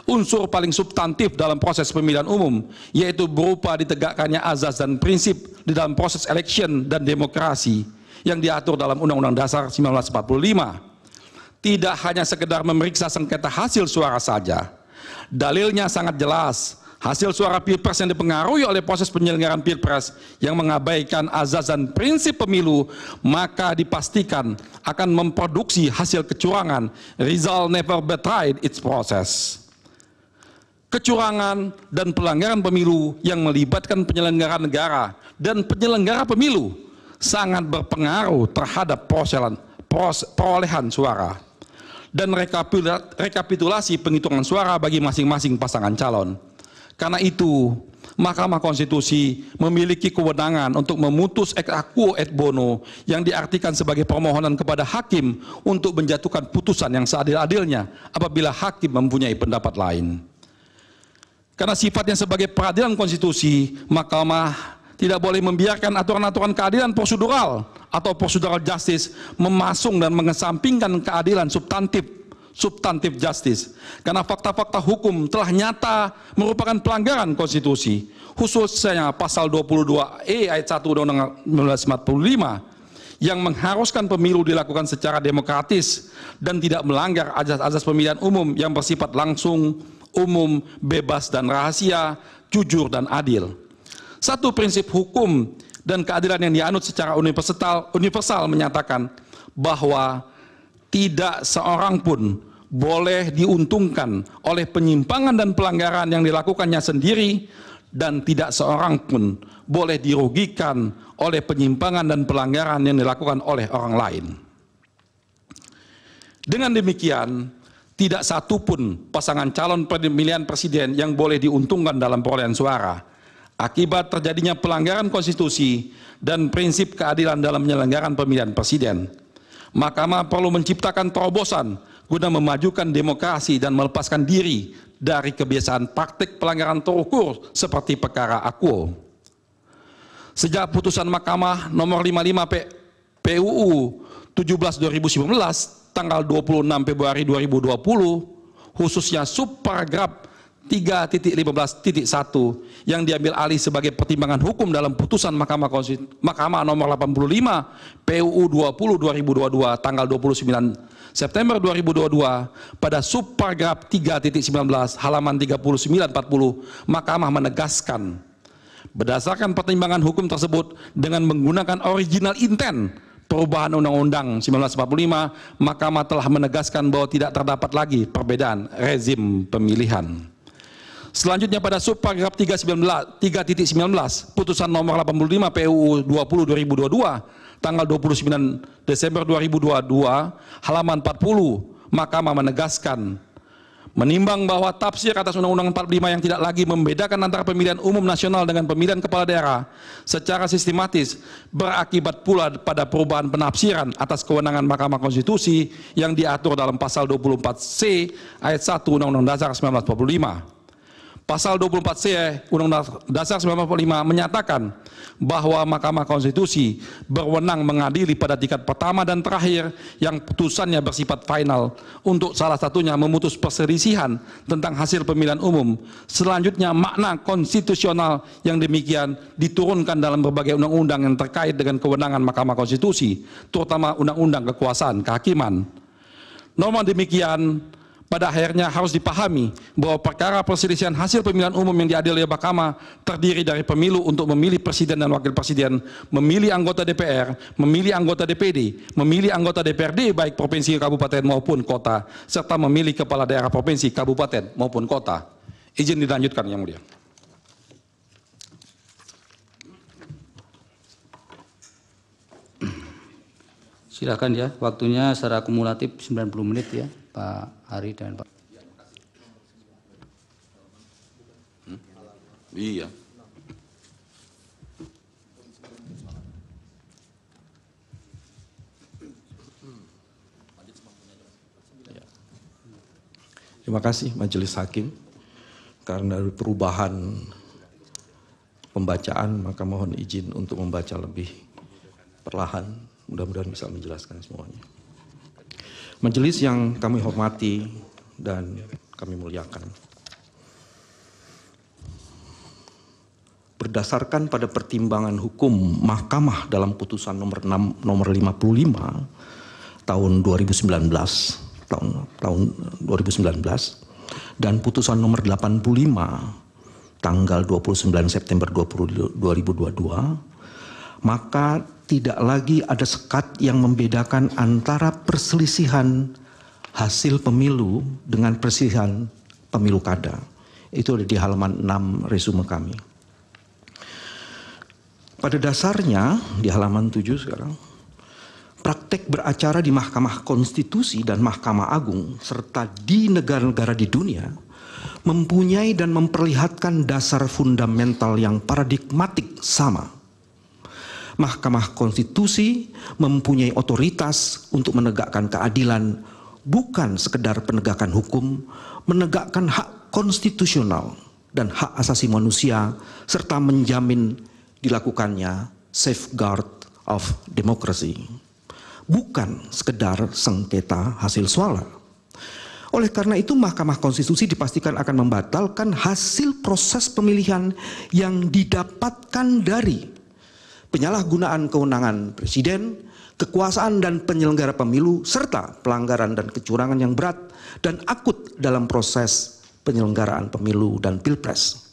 Speaker 5: unsur paling substantif dalam proses pemilihan umum, yaitu berupa ditegakkannya azas dan prinsip di dalam proses election dan demokrasi yang diatur dalam Undang-Undang Dasar 1945. Tidak hanya sekedar memeriksa sengketa hasil suara saja. Dalilnya sangat jelas Hasil suara pilpres yang dipengaruhi oleh proses penyelenggaraan pilpres yang mengabaikan azaz dan prinsip pemilu, maka dipastikan akan memproduksi hasil kecurangan. Rizal never betrayed its process. Kecurangan dan pelanggaran pemilu yang melibatkan penyelenggara negara dan penyelenggara pemilu sangat berpengaruh terhadap perolehan, perolehan suara dan rekapitulasi penghitungan suara bagi masing-masing pasangan calon. Karena itu, Mahkamah Konstitusi memiliki kewenangan untuk memutus ex aquo et bono yang diartikan sebagai permohonan kepada hakim untuk menjatuhkan putusan yang seadil-adilnya apabila hakim mempunyai pendapat lain. Karena sifatnya sebagai peradilan konstitusi, Mahkamah tidak boleh membiarkan aturan-aturan keadilan prosedural atau prosedural justice memasung dan mengesampingkan keadilan substantif substantif justice. Karena fakta-fakta hukum telah nyata merupakan pelanggaran konstitusi, khususnya pasal 22E ayat 1 Undang-Undang 1945 yang mengharuskan pemilu dilakukan secara demokratis dan tidak melanggar azas-azas pemilihan umum yang bersifat langsung, umum, bebas dan rahasia, jujur dan adil. Satu prinsip hukum dan keadilan yang dianut secara universal, universal menyatakan bahwa tidak seorang pun boleh diuntungkan oleh penyimpangan dan pelanggaran yang dilakukannya sendiri dan tidak seorang pun boleh dirugikan oleh penyimpangan dan pelanggaran yang dilakukan oleh orang lain. Dengan demikian, tidak satu pun pasangan calon pemilihan presiden yang boleh diuntungkan dalam perolehan suara akibat terjadinya pelanggaran konstitusi dan prinsip keadilan dalam penyelenggaraan pemilihan presiden. Mahkamah perlu menciptakan terobosan guna memajukan demokrasi dan melepaskan diri dari kebiasaan praktik pelanggaran terukur seperti perkara akuo. Sejak putusan Mahkamah nomor 55 P PUU 17 2019 tanggal 26 Februari 2020 khususnya subparagraf 3.15.1 yang diambil alih sebagai pertimbangan hukum dalam putusan Mahkamah Konstitusi Mahkamah nomor 85 PUU 20 2022 tanggal 29 September 2022 pada subparagraf 3.19 halaman 3940 Mahkamah menegaskan berdasarkan pertimbangan hukum tersebut dengan menggunakan original intent perubahan Undang-Undang 1945, Mahkamah telah menegaskan bahwa tidak terdapat lagi perbedaan rezim pemilihan. Selanjutnya pada subparagraf 3.19 putusan nomor 85 PUU 20 2022 tanggal 29 Desember 2022 halaman 40 Mahkamah menegaskan menimbang bahwa tafsir atas Undang-Undang 45 yang tidak lagi membedakan antara pemilihan umum nasional dengan pemilihan kepala daerah secara sistematis berakibat pula pada perubahan penafsiran atas kewenangan Mahkamah Konstitusi yang diatur dalam pasal 24C ayat 1 Undang-Undang Dasar 1945. Pasal 24C Undang-Undang Dasar 1945 menyatakan bahwa Mahkamah Konstitusi berwenang mengadili pada tingkat pertama dan terakhir yang putusannya bersifat final untuk salah satunya memutus perselisihan tentang hasil pemilihan umum. Selanjutnya makna konstitusional yang demikian diturunkan dalam berbagai undang-undang yang terkait dengan kewenangan Mahkamah Konstitusi, terutama undang-undang kekuasaan kehakiman. Norma demikian pada akhirnya harus dipahami bahwa perkara perselisihan hasil pemilihan umum yang diadili oleh Mahkamah terdiri dari pemilu untuk memilih presiden dan wakil presiden, memilih anggota DPR, memilih anggota DPD, memilih anggota DPRD baik provinsi, kabupaten maupun kota, serta memilih kepala daerah provinsi, kabupaten maupun kota. Izin dilanjutkan yang
Speaker 3: mulia. Silakan ya, waktunya secara kumulatif 90 menit ya. Pak Hari dan Pak hmm? Iya.
Speaker 7: Terima kasih Majelis Hakim karena perubahan pembacaan maka mohon izin untuk membaca lebih perlahan. Mudah-mudahan bisa menjelaskan semuanya. Majelis yang kami hormati dan kami muliakan. Berdasarkan pada pertimbangan hukum Mahkamah dalam putusan nomor 6 nomor 55 tahun 2019 tahun tahun 2019 dan putusan nomor 85 tanggal 29 September 2022 maka tidak lagi ada sekat yang membedakan antara perselisihan hasil pemilu dengan perselisihan pemilu kada. Itu ada di halaman 6 resume kami. Pada dasarnya di halaman 7 sekarang praktek beracara di Mahkamah Konstitusi dan Mahkamah Agung serta di negara-negara di dunia mempunyai dan memperlihatkan dasar fundamental yang paradigmatik sama Mahkamah Konstitusi mempunyai otoritas untuk menegakkan keadilan bukan sekedar penegakan hukum, menegakkan hak konstitusional dan hak asasi manusia serta menjamin dilakukannya safeguard of democracy. Bukan sekedar sengketa hasil suara. Oleh karena itu Mahkamah Konstitusi dipastikan akan membatalkan hasil proses pemilihan yang didapatkan dari penyalahgunaan kewenangan presiden, kekuasaan dan penyelenggara pemilu, serta pelanggaran dan kecurangan yang berat dan akut dalam proses penyelenggaraan pemilu dan pilpres.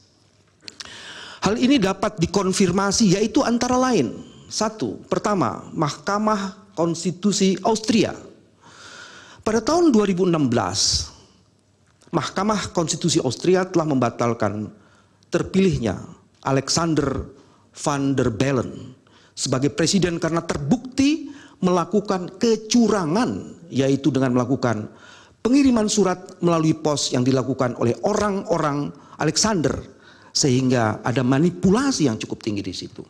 Speaker 7: Hal ini dapat dikonfirmasi yaitu antara lain, satu, pertama, Mahkamah Konstitusi Austria. Pada tahun 2016, Mahkamah Konstitusi Austria telah membatalkan terpilihnya Alexander van der Bellen sebagai presiden karena terbukti melakukan kecurangan yaitu dengan melakukan pengiriman surat melalui pos yang dilakukan oleh orang-orang Alexander sehingga ada manipulasi yang cukup tinggi di situ.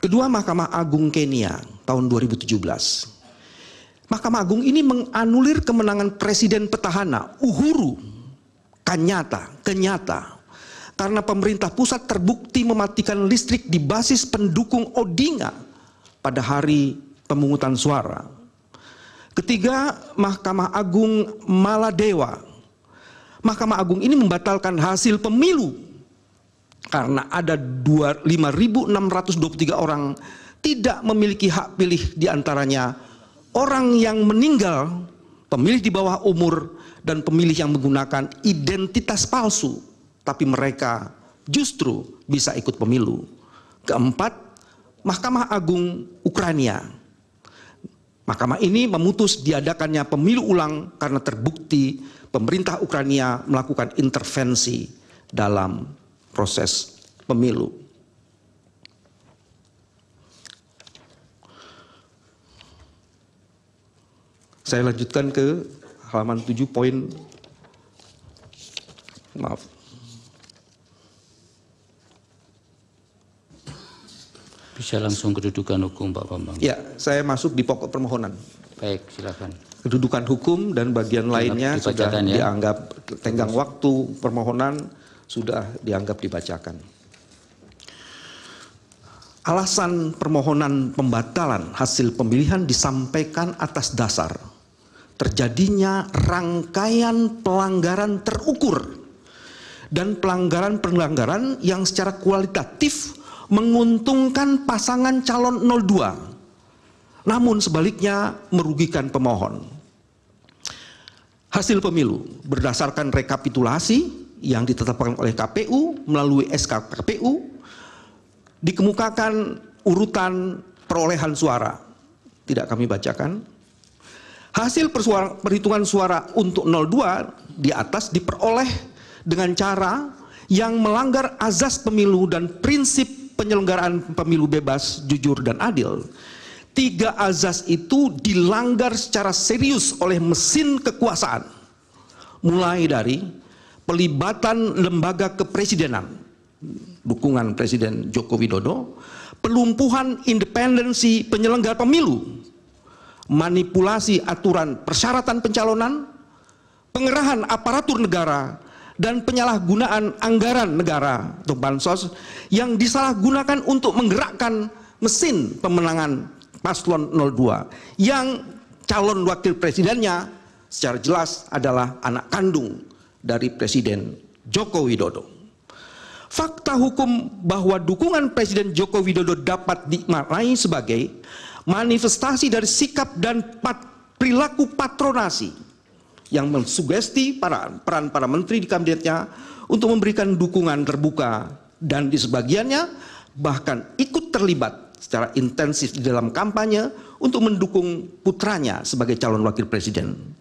Speaker 7: Kedua Mahkamah Agung Kenya tahun 2017. Mahkamah Agung ini menganulir kemenangan Presiden petahana Uhuru Kenyata, Kenyata karena pemerintah pusat terbukti mematikan listrik di basis pendukung Odinga pada hari pemungutan suara. Ketiga, Mahkamah Agung Maladewa. Mahkamah Agung ini membatalkan hasil pemilu karena ada 5.623 orang tidak memiliki hak pilih diantaranya orang yang meninggal, pemilih di bawah umur, dan pemilih yang menggunakan identitas palsu tapi mereka justru bisa ikut pemilu. Keempat, Mahkamah Agung Ukraina. Mahkamah ini memutus diadakannya pemilu ulang karena terbukti pemerintah Ukraina melakukan intervensi dalam proses pemilu. Saya lanjutkan ke halaman 7 poin maaf
Speaker 3: Bisa langsung kedudukan hukum Pak Bambang. Ya,
Speaker 7: saya masuk di pokok permohonan.
Speaker 3: Baik, silakan.
Speaker 7: Kedudukan hukum dan bagian lainnya sudah ya? dianggap tenggang waktu permohonan sudah dianggap dibacakan. Alasan permohonan pembatalan hasil pemilihan disampaikan atas dasar terjadinya rangkaian pelanggaran terukur dan pelanggaran-pelanggaran yang secara kualitatif menguntungkan pasangan calon 02, namun sebaliknya merugikan pemohon. Hasil pemilu berdasarkan rekapitulasi yang ditetapkan oleh KPU melalui SK KPU dikemukakan urutan perolehan suara. Tidak kami bacakan. Hasil persuara, perhitungan suara untuk 02 di atas diperoleh dengan cara yang melanggar azas pemilu dan prinsip penyelenggaraan pemilu bebas, jujur, dan adil, tiga azas itu dilanggar secara serius oleh mesin kekuasaan. Mulai dari pelibatan lembaga kepresidenan, dukungan Presiden Joko Widodo, pelumpuhan independensi penyelenggara pemilu, manipulasi aturan persyaratan pencalonan, pengerahan aparatur negara dan penyalahgunaan anggaran negara untuk bansos yang disalahgunakan untuk menggerakkan mesin pemenangan paslon 02 yang calon wakil presidennya secara jelas adalah anak kandung dari presiden Joko Widodo. Fakta hukum bahwa dukungan presiden Joko Widodo dapat dimaknai sebagai manifestasi dari sikap dan pat, perilaku patronasi yang mensugesti para, peran para menteri di kabinetnya untuk memberikan dukungan terbuka dan di sebagiannya bahkan ikut terlibat secara intensif di dalam kampanye untuk mendukung putranya sebagai calon wakil presiden.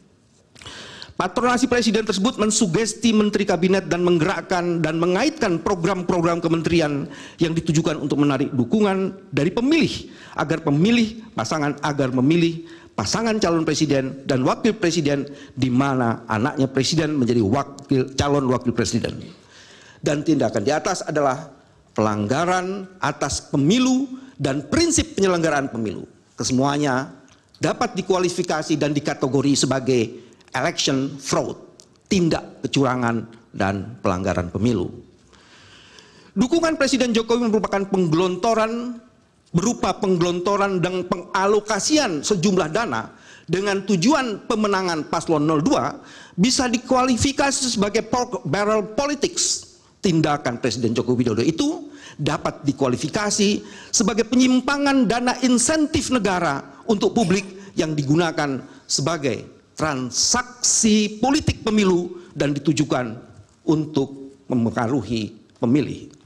Speaker 7: Patronasi presiden tersebut mensugesti menteri kabinet dan menggerakkan dan mengaitkan program-program kementerian yang ditujukan untuk menarik dukungan dari pemilih agar pemilih pasangan agar memilih pasangan calon presiden dan wakil presiden di mana anaknya presiden menjadi wakil calon wakil presiden. Dan tindakan di atas adalah pelanggaran atas pemilu dan prinsip penyelenggaraan pemilu. Kesemuanya dapat dikualifikasi dan dikategori sebagai election fraud, tindak kecurangan dan pelanggaran pemilu. Dukungan Presiden Jokowi merupakan penggelontoran berupa penggelontoran dan pengalokasian sejumlah dana dengan tujuan pemenangan paslon 02 bisa dikualifikasi sebagai pork barrel politics tindakan Presiden Joko Widodo itu dapat dikualifikasi sebagai penyimpangan dana insentif negara untuk publik yang digunakan sebagai transaksi politik pemilu dan ditujukan untuk mempengaruhi pemilih.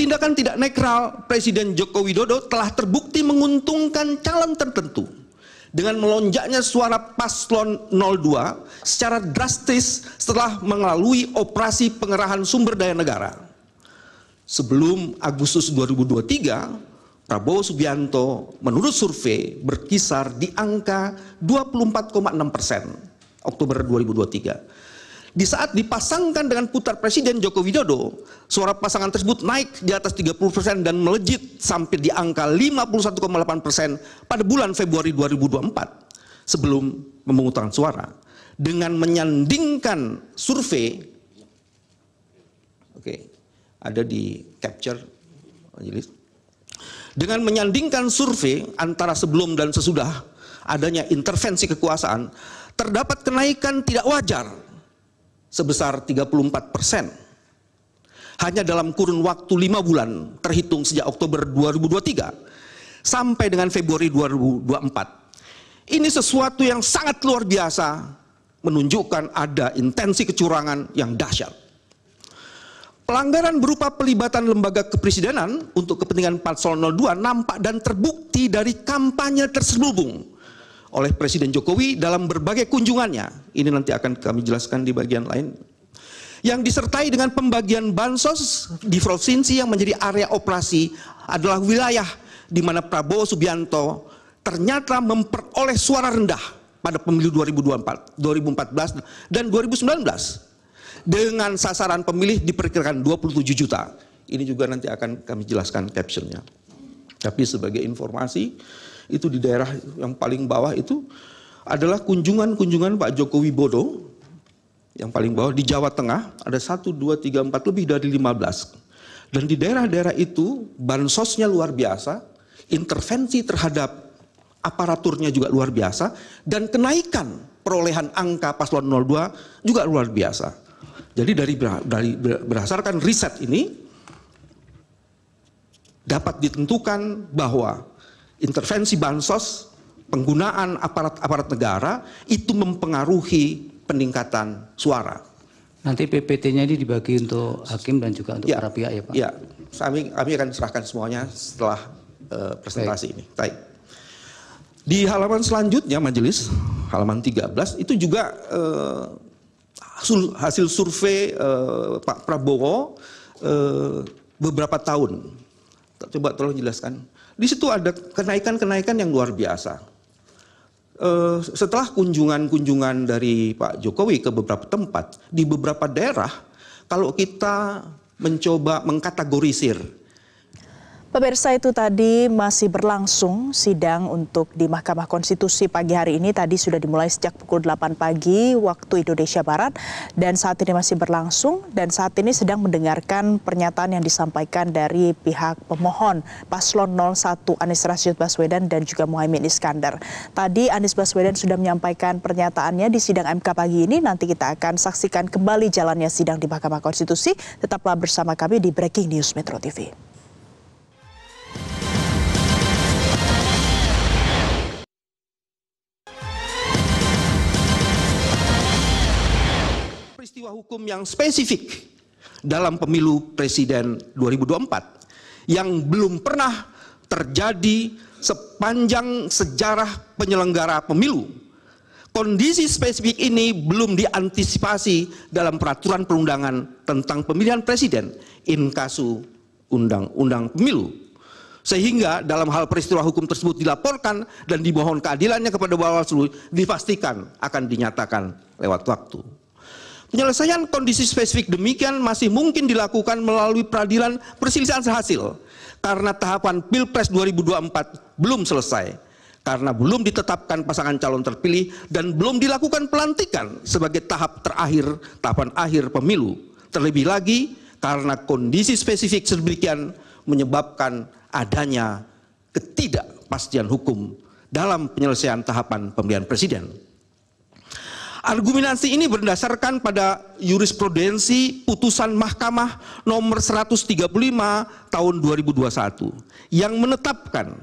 Speaker 7: Tindakan tidak netral Presiden Joko Widodo telah terbukti menguntungkan calon tertentu dengan melonjaknya suara paslon 02 secara drastis setelah melalui operasi pengerahan sumber daya negara. Sebelum Agustus 2023, Prabowo Subianto menurut survei berkisar di angka 24,6 persen Oktober 2023 di saat dipasangkan dengan putar Presiden Joko Widodo, suara pasangan tersebut naik di atas 30% dan melejit sampai di angka 51,8% pada bulan Februari 2024 sebelum pemungutan suara. Dengan menyandingkan survei, oke, okay, ada di capture majelis. Dengan menyandingkan survei antara sebelum dan sesudah adanya intervensi kekuasaan, terdapat kenaikan tidak wajar sebesar 34 persen. Hanya dalam kurun waktu lima bulan terhitung sejak Oktober 2023 sampai dengan Februari 2024. Ini sesuatu yang sangat luar biasa menunjukkan ada intensi kecurangan yang dahsyat. Pelanggaran berupa pelibatan lembaga kepresidenan untuk kepentingan paslon 02 nampak dan terbukti dari kampanye terselubung oleh Presiden Jokowi dalam berbagai kunjungannya. Ini nanti akan kami jelaskan di bagian lain. Yang disertai dengan pembagian bansos di provinsi yang menjadi area operasi adalah wilayah di mana Prabowo Subianto ternyata memperoleh suara rendah pada pemilu 2024, 2014 dan 2019 dengan sasaran pemilih diperkirakan 27 juta. Ini juga nanti akan kami jelaskan captionnya. Tapi sebagai informasi, itu di daerah yang paling bawah itu adalah kunjungan-kunjungan Pak Jokowi Bodo yang paling bawah di Jawa Tengah ada 1 2 3 4 lebih dari 15. Dan di daerah-daerah itu bansosnya luar biasa, intervensi terhadap aparaturnya juga luar biasa dan kenaikan perolehan angka paslon 02 juga luar biasa. Jadi dari dari berdasarkan riset ini dapat ditentukan bahwa intervensi bansos, penggunaan aparat-aparat negara itu mempengaruhi peningkatan suara.
Speaker 3: Nanti PPT-nya ini dibagi untuk hakim dan juga untuk ya, para pihak ya Pak?
Speaker 7: Ya, kami, kami akan serahkan semuanya setelah uh, presentasi Baik. ini. Baik. Di halaman selanjutnya majelis, halaman 13, itu juga uh, hasil, survei uh, Pak Prabowo uh, beberapa tahun. Coba tolong jelaskan. Di situ ada kenaikan-kenaikan yang luar biasa. Eh, setelah kunjungan-kunjungan dari Pak Jokowi ke beberapa tempat, di beberapa daerah, kalau kita mencoba mengkategorisir
Speaker 2: Pemirsa itu tadi masih berlangsung sidang untuk di Mahkamah Konstitusi pagi hari ini tadi sudah dimulai sejak pukul 8 pagi waktu Indonesia Barat dan saat ini masih berlangsung dan saat ini sedang mendengarkan pernyataan yang disampaikan dari pihak pemohon paslon 01 Anies Rashid Baswedan dan juga Muhaimin Iskandar. Tadi Anies Baswedan sudah menyampaikan pernyataannya di sidang MK pagi ini nanti kita akan saksikan kembali jalannya sidang di Mahkamah Konstitusi. Tetaplah bersama kami di Breaking News Metro TV.
Speaker 7: peristiwa hukum yang spesifik dalam pemilu presiden 2024 yang belum pernah terjadi sepanjang sejarah penyelenggara pemilu. Kondisi spesifik ini belum diantisipasi dalam peraturan perundangan tentang pemilihan presiden in kasu undang-undang pemilu. Sehingga dalam hal peristiwa hukum tersebut dilaporkan dan dimohon keadilannya kepada bawaslu dipastikan akan dinyatakan lewat waktu. Penyelesaian kondisi spesifik demikian masih mungkin dilakukan melalui peradilan perselisihan sehasil karena tahapan Pilpres 2024 belum selesai karena belum ditetapkan pasangan calon terpilih dan belum dilakukan pelantikan sebagai tahap terakhir tahapan akhir pemilu. Terlebih lagi karena kondisi spesifik sedemikian menyebabkan adanya ketidakpastian hukum dalam penyelesaian tahapan pemilihan presiden. Argumentasi ini berdasarkan pada jurisprudensi putusan Mahkamah nomor 135 tahun 2021 yang menetapkan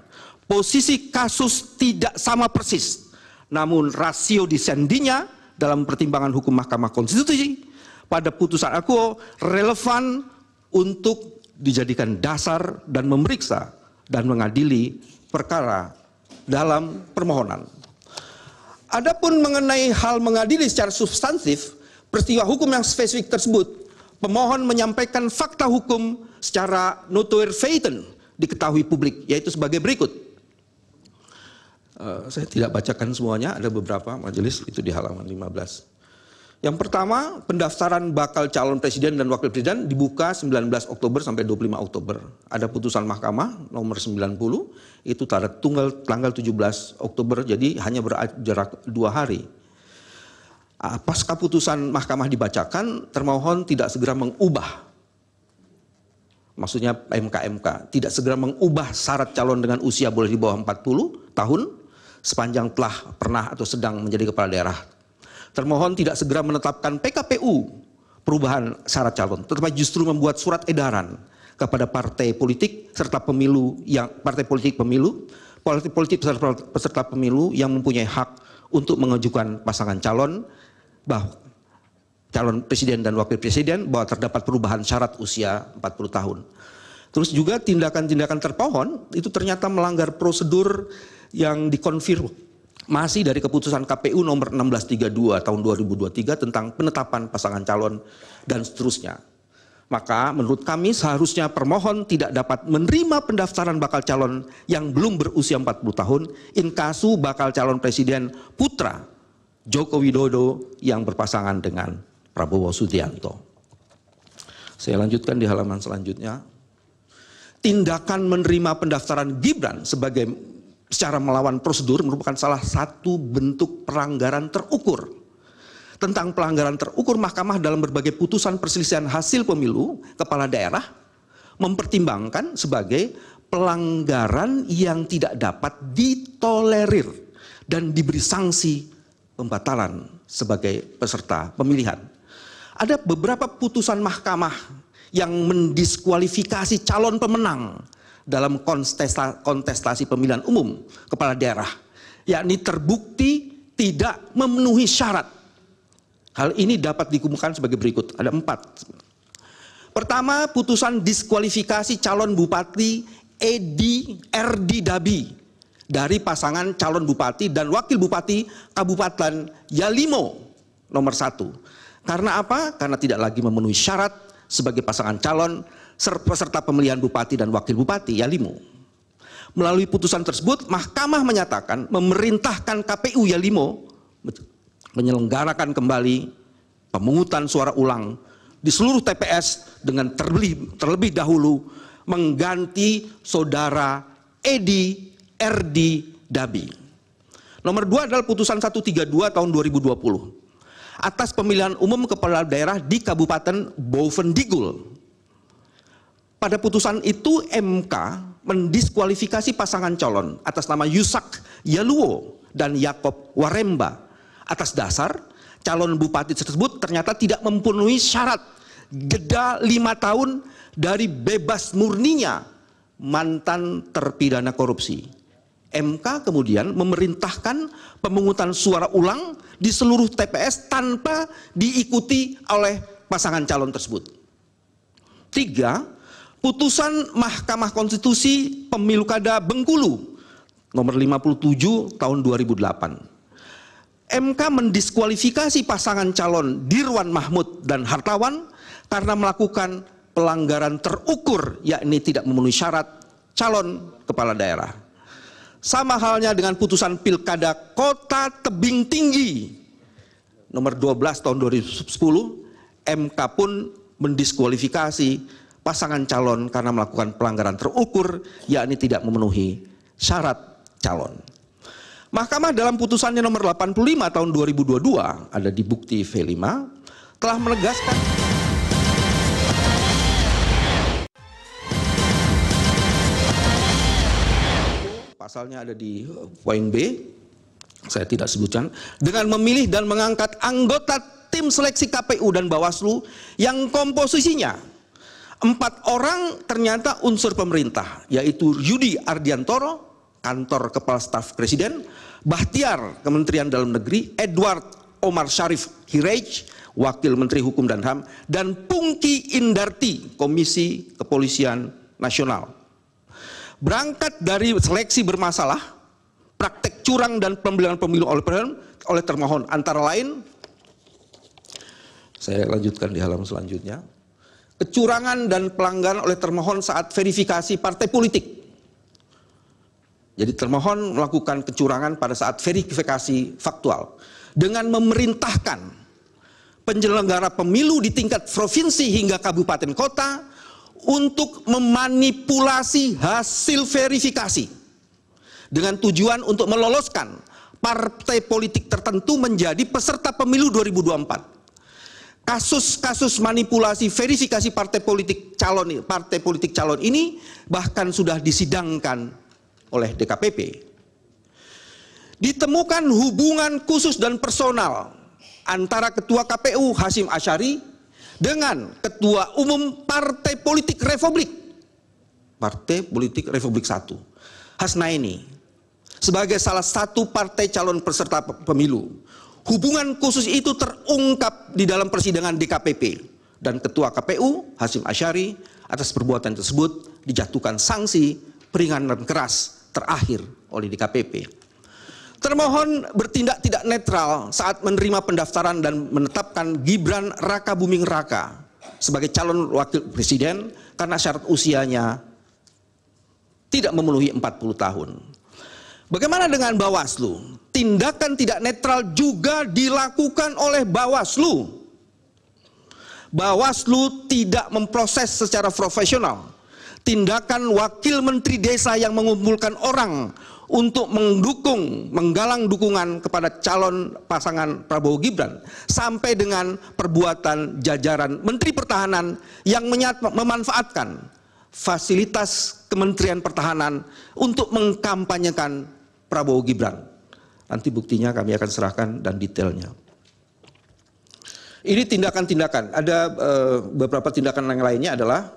Speaker 7: posisi kasus tidak sama persis namun rasio disendinya dalam pertimbangan hukum Mahkamah Konstitusi pada putusan aku relevan untuk dijadikan dasar dan memeriksa dan mengadili perkara dalam permohonan. Adapun mengenai hal mengadili secara substantif, peristiwa hukum yang spesifik tersebut, pemohon menyampaikan fakta hukum secara notoire feiten diketahui publik, yaitu sebagai berikut. Uh, saya tidak bacakan semuanya, ada beberapa majelis itu di halaman 15. Yang pertama, pendaftaran bakal calon presiden dan wakil presiden dibuka 19 Oktober sampai 25 Oktober. Ada putusan mahkamah nomor 90, itu tarik tunggal tanggal 17 Oktober, jadi hanya berjarak dua hari. Ah, Pas keputusan mahkamah dibacakan, termohon tidak segera mengubah maksudnya MKMK, tidak segera mengubah syarat calon dengan usia boleh di bawah 40 tahun sepanjang telah pernah atau sedang menjadi kepala daerah termohon tidak segera menetapkan PKPU perubahan syarat calon, tetapi justru membuat surat edaran kepada partai politik serta pemilu yang partai politik pemilu, partai politik peserta, peserta pemilu yang mempunyai hak untuk mengajukan pasangan calon bahwa calon presiden dan wakil presiden bahwa terdapat perubahan syarat usia 40 tahun. Terus juga tindakan-tindakan terpohon itu ternyata melanggar prosedur yang dikonfirmasi masih dari keputusan KPU nomor 1632 tahun 2023 tentang penetapan pasangan calon dan seterusnya. Maka menurut kami seharusnya permohon tidak dapat menerima pendaftaran bakal calon yang belum berusia 40 tahun inkasu bakal calon presiden putra Joko Widodo yang berpasangan dengan Prabowo Subianto. Saya lanjutkan di halaman selanjutnya. Tindakan menerima pendaftaran Gibran sebagai secara melawan prosedur merupakan salah satu bentuk pelanggaran terukur. Tentang pelanggaran terukur Mahkamah dalam berbagai putusan perselisihan hasil pemilu, kepala daerah mempertimbangkan sebagai pelanggaran yang tidak dapat ditolerir dan diberi sanksi pembatalan sebagai peserta pemilihan. Ada beberapa putusan mahkamah yang mendiskualifikasi calon pemenang dalam kontestasi pemilihan umum kepala daerah, yakni terbukti tidak memenuhi syarat. Hal ini dapat dikemukakan sebagai berikut, ada empat. Pertama, putusan diskualifikasi calon bupati Edi Erdi Dabi dari pasangan calon bupati dan wakil bupati Kabupaten Yalimo nomor satu. Karena apa? Karena tidak lagi memenuhi syarat sebagai pasangan calon Peserta pemilihan bupati dan wakil bupati Yalimo. Melalui putusan tersebut, Mahkamah menyatakan memerintahkan KPU Yalimo menyelenggarakan kembali pemungutan suara ulang di seluruh TPS dengan terlebih, terlebih dahulu mengganti saudara Edi RD Dabi. Nomor dua adalah putusan 132 tahun 2020 atas pemilihan umum kepala daerah di Kabupaten Bovendigul pada putusan itu MK mendiskualifikasi pasangan calon atas nama Yusak Yaluo dan Yakob Waremba. Atas dasar calon bupati tersebut ternyata tidak memenuhi syarat jeda lima tahun dari bebas murninya mantan terpidana korupsi. MK kemudian memerintahkan pemungutan suara ulang di seluruh TPS tanpa diikuti oleh pasangan calon tersebut. Tiga, putusan Mahkamah Konstitusi Pemilu Kada Bengkulu nomor 57 tahun 2008. MK mendiskualifikasi pasangan calon Dirwan Mahmud dan Hartawan karena melakukan pelanggaran terukur yakni tidak memenuhi syarat calon kepala daerah. Sama halnya dengan putusan Pilkada Kota Tebing Tinggi nomor 12 tahun 2010, MK pun mendiskualifikasi pasangan calon karena melakukan pelanggaran terukur, yakni tidak memenuhi syarat calon. Mahkamah dalam putusannya nomor 85 tahun 2022, ada di bukti V5, telah menegaskan... Pasalnya ada di eh, poin B, saya tidak sebutkan, dengan memilih dan mengangkat anggota tim seleksi KPU dan Bawaslu yang komposisinya Empat orang ternyata unsur pemerintah, yaitu Yudi Ardiantoro, kantor Kepala Staf Presiden, Bahtiar, Kementerian Dalam Negeri, Edward Omar Sharif Hiraj, Wakil Menteri Hukum dan HAM, dan Pungki Indarti, Komisi Kepolisian Nasional. Berangkat dari seleksi bermasalah, praktek curang dan pembelian pemilu oleh oleh termohon, antara lain, saya lanjutkan di halaman selanjutnya kecurangan dan pelanggaran oleh termohon saat verifikasi partai politik. Jadi termohon melakukan kecurangan pada saat verifikasi faktual dengan memerintahkan penyelenggara pemilu di tingkat provinsi hingga kabupaten kota untuk memanipulasi hasil verifikasi dengan tujuan untuk meloloskan partai politik tertentu menjadi peserta pemilu 2024 kasus-kasus manipulasi verifikasi partai politik calon partai politik calon ini bahkan sudah disidangkan oleh DKPP. Ditemukan hubungan khusus dan personal antara ketua KPU Hasim Asyari dengan ketua umum Partai Politik Republik Partai Politik Republik 1 Hasnaini sebagai salah satu partai calon peserta pemilu Hubungan khusus itu terungkap di dalam persidangan DKPP. Dan Ketua KPU, Hasim Asyari, atas perbuatan tersebut dijatuhkan sanksi peringanan keras terakhir oleh DKPP. Termohon bertindak tidak netral saat menerima pendaftaran dan menetapkan Gibran Raka Buming Raka sebagai calon wakil presiden karena syarat usianya tidak memenuhi 40 tahun. Bagaimana dengan Bawaslu? Tindakan tidak netral juga dilakukan oleh Bawaslu. Bawaslu tidak memproses secara profesional. Tindakan wakil menteri desa yang mengumpulkan orang untuk mendukung, menggalang dukungan kepada calon pasangan Prabowo Gibran sampai dengan perbuatan jajaran Menteri Pertahanan yang menyat, memanfaatkan fasilitas Kementerian Pertahanan untuk mengkampanyekan Prabowo Gibran. Nanti buktinya kami akan serahkan dan detailnya. Ini tindakan-tindakan. Ada e, beberapa tindakan yang lainnya adalah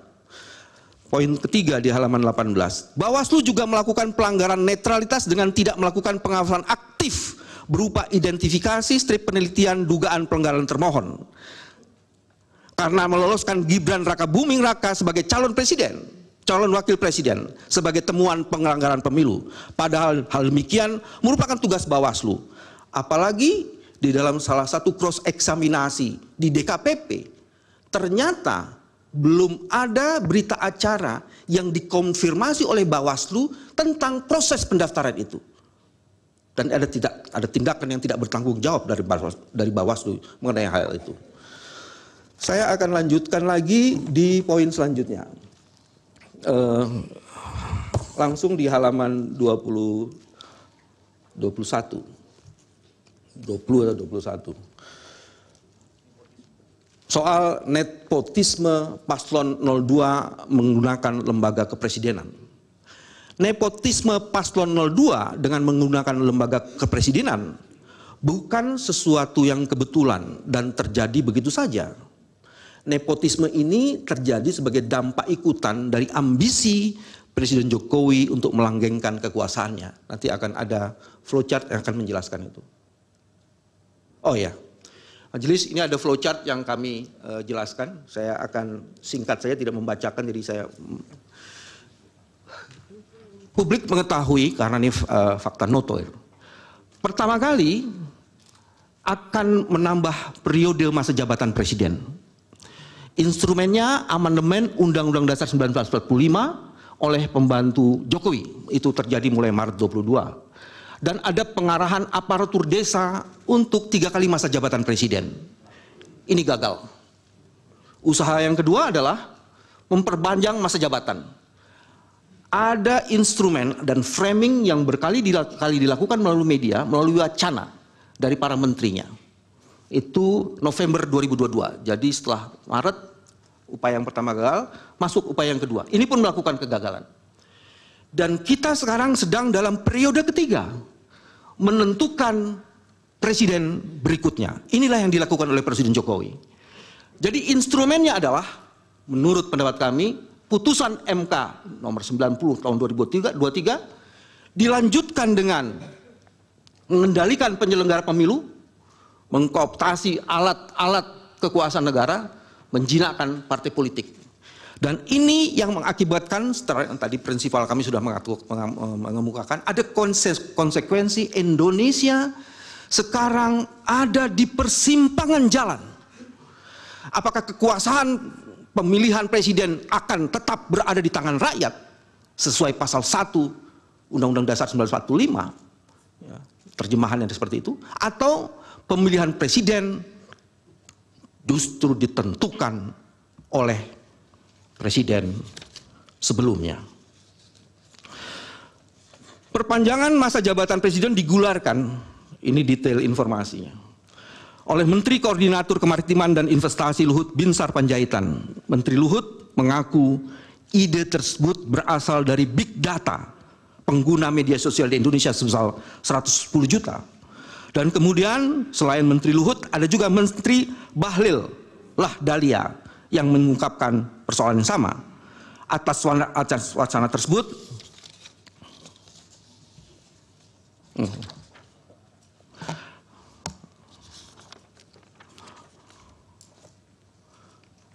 Speaker 7: poin ketiga di halaman 18. Bawaslu juga melakukan pelanggaran netralitas dengan tidak melakukan pengawasan aktif berupa identifikasi strip penelitian dugaan pelanggaran termohon. Karena meloloskan Gibran Raka Buming Raka sebagai calon presiden calon wakil presiden sebagai temuan penganggaran pemilu. Padahal hal demikian merupakan tugas Bawaslu. Apalagi di dalam salah satu cross eksaminasi di DKPP ternyata belum ada berita acara yang dikonfirmasi oleh Bawaslu tentang proses pendaftaran itu. Dan ada tidak ada tindakan yang tidak bertanggung jawab dari dari Bawaslu mengenai hal itu. Saya akan lanjutkan lagi di poin selanjutnya eh, langsung di halaman 20 21 20 atau 21 soal nepotisme paslon 02 menggunakan lembaga kepresidenan nepotisme paslon 02 dengan menggunakan lembaga kepresidenan bukan sesuatu yang kebetulan dan terjadi begitu saja nepotisme ini terjadi sebagai dampak ikutan dari ambisi Presiden Jokowi untuk melanggengkan kekuasaannya. Nanti akan ada flowchart yang akan menjelaskan itu. Oh ya, Majelis ini ada flowchart yang kami uh, jelaskan. Saya akan singkat saya tidak membacakan jadi saya publik mengetahui karena ini uh, fakta noto. Ya. Pertama kali akan menambah periode masa jabatan presiden Instrumennya amandemen Undang-Undang Dasar 1945 oleh pembantu Jokowi. Itu terjadi mulai Maret 22. Dan ada pengarahan aparatur desa untuk tiga kali masa jabatan presiden. Ini gagal. Usaha yang kedua adalah memperpanjang masa jabatan. Ada instrumen dan framing yang berkali kali dilakukan melalui media, melalui wacana dari para menterinya. Itu November 2022. Jadi setelah Maret upaya yang pertama gagal, masuk upaya yang kedua. Ini pun melakukan kegagalan. Dan kita sekarang sedang dalam periode ketiga menentukan presiden berikutnya. Inilah yang dilakukan oleh Presiden Jokowi. Jadi instrumennya adalah menurut pendapat kami putusan MK nomor 90 tahun 2023 dilanjutkan dengan mengendalikan penyelenggara pemilu, mengkooptasi alat-alat kekuasaan negara menjinakkan partai politik. Dan ini yang mengakibatkan, setelah yang tadi prinsipal kami sudah mengatuk eh, mengemukakan, ada konsekuensi Indonesia sekarang ada di persimpangan jalan. Apakah kekuasaan pemilihan presiden akan tetap berada di tangan rakyat sesuai pasal 1 Undang-Undang Dasar 1945, ya, terjemahan yang seperti itu, atau pemilihan presiden justru ditentukan oleh presiden sebelumnya. Perpanjangan masa jabatan presiden digularkan, ini detail informasinya, oleh Menteri Koordinator Kemaritiman dan Investasi Luhut Binsar Panjaitan. Menteri Luhut mengaku ide tersebut berasal dari big data pengguna media sosial di Indonesia sebesar 110 juta dan kemudian selain Menteri Luhut ada juga Menteri Bahlil lah Dahlia yang mengungkapkan persoalan yang sama. Atas wacana, tersebut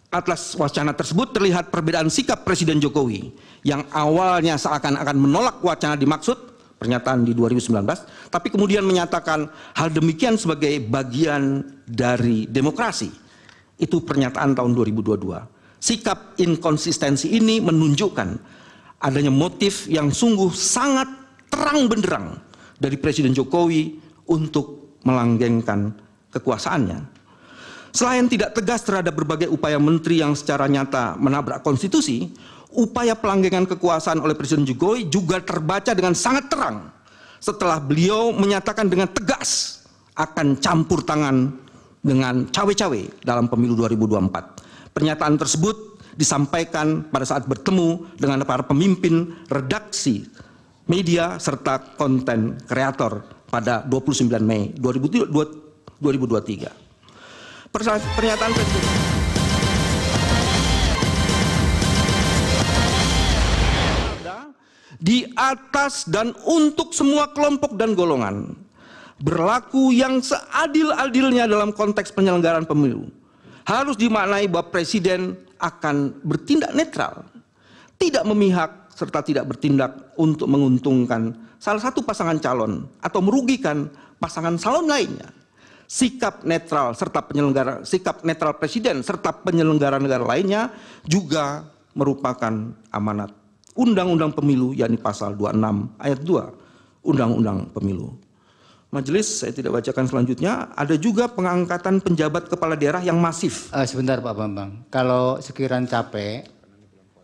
Speaker 7: Atas wacana tersebut terlihat perbedaan sikap Presiden Jokowi yang awalnya seakan-akan menolak wacana dimaksud pernyataan di 2019, tapi kemudian menyatakan hal demikian sebagai bagian dari demokrasi. Itu pernyataan tahun 2022. Sikap inkonsistensi ini menunjukkan adanya motif yang sungguh sangat terang benderang dari Presiden Jokowi untuk melanggengkan kekuasaannya. Selain tidak tegas terhadap berbagai upaya menteri yang secara nyata menabrak konstitusi, upaya pelanggengan kekuasaan oleh Presiden Jokowi juga terbaca dengan sangat terang setelah beliau menyatakan dengan tegas akan campur tangan dengan cawe-cawe dalam pemilu 2024. Pernyataan tersebut disampaikan pada saat bertemu dengan para pemimpin redaksi media serta konten kreator pada 29 Mei 2023. Pernyataan tersebut. di atas dan untuk semua kelompok dan golongan. Berlaku yang seadil-adilnya dalam konteks penyelenggaraan pemilu. Harus dimaknai bahwa presiden akan bertindak netral. Tidak memihak serta tidak bertindak untuk menguntungkan salah satu pasangan calon atau merugikan pasangan calon lainnya. Sikap netral serta penyelenggara sikap netral presiden serta penyelenggara negara lainnya juga merupakan amanat Undang-Undang Pemilu yakni pasal 26 ayat 2 Undang-Undang Pemilu. Majelis saya tidak bacakan selanjutnya,
Speaker 3: ada juga pengangkatan penjabat kepala daerah yang masif. Uh, sebentar Pak Bambang, kalau sekiran capek,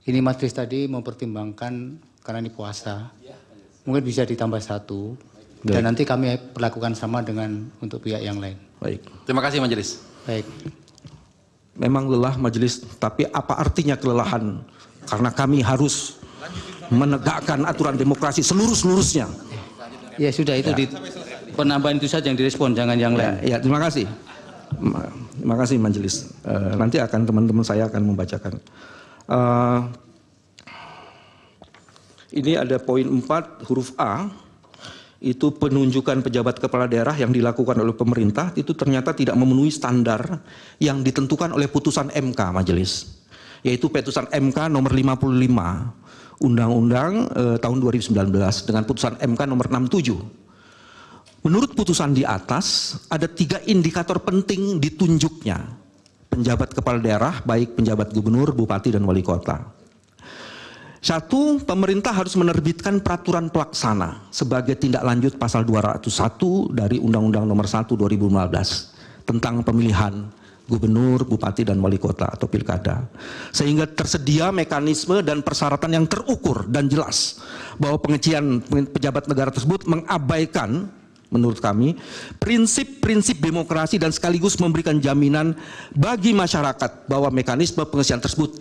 Speaker 3: ini majelis tadi mempertimbangkan karena ini puasa, mungkin bisa ditambah satu, Baik. dan nanti kami perlakukan sama dengan untuk pihak yang lain.
Speaker 7: Baik.
Speaker 5: Terima kasih majelis.
Speaker 7: Baik. Memang lelah majelis, tapi apa artinya kelelahan? Karena kami harus menegakkan aturan demokrasi
Speaker 3: seluruh-seluruhnya. Ya sudah itu ya. di penambahan itu saja yang direspon jangan yang lain. Ya, ya terima kasih.
Speaker 7: Terima kasih majelis. Uh, nanti akan teman-teman saya akan membacakan. Uh, ini ada poin 4 huruf A itu penunjukan pejabat kepala daerah yang dilakukan oleh pemerintah itu ternyata tidak memenuhi standar yang ditentukan oleh putusan MK majelis yaitu putusan MK nomor 55 Undang-Undang eh, tahun 2019 dengan putusan MK nomor 67. Menurut putusan di atas, ada tiga indikator penting ditunjuknya penjabat kepala daerah, baik penjabat gubernur, bupati, dan wali kota. Satu, pemerintah harus menerbitkan peraturan pelaksana sebagai tindak lanjut pasal 201 dari Undang-Undang nomor 1 2015 tentang pemilihan gubernur, bupati, dan wali kota atau pilkada. Sehingga tersedia mekanisme dan persyaratan yang terukur dan jelas bahwa pengecian pejabat negara tersebut mengabaikan menurut kami prinsip-prinsip demokrasi dan sekaligus memberikan jaminan bagi masyarakat bahwa mekanisme pengecian tersebut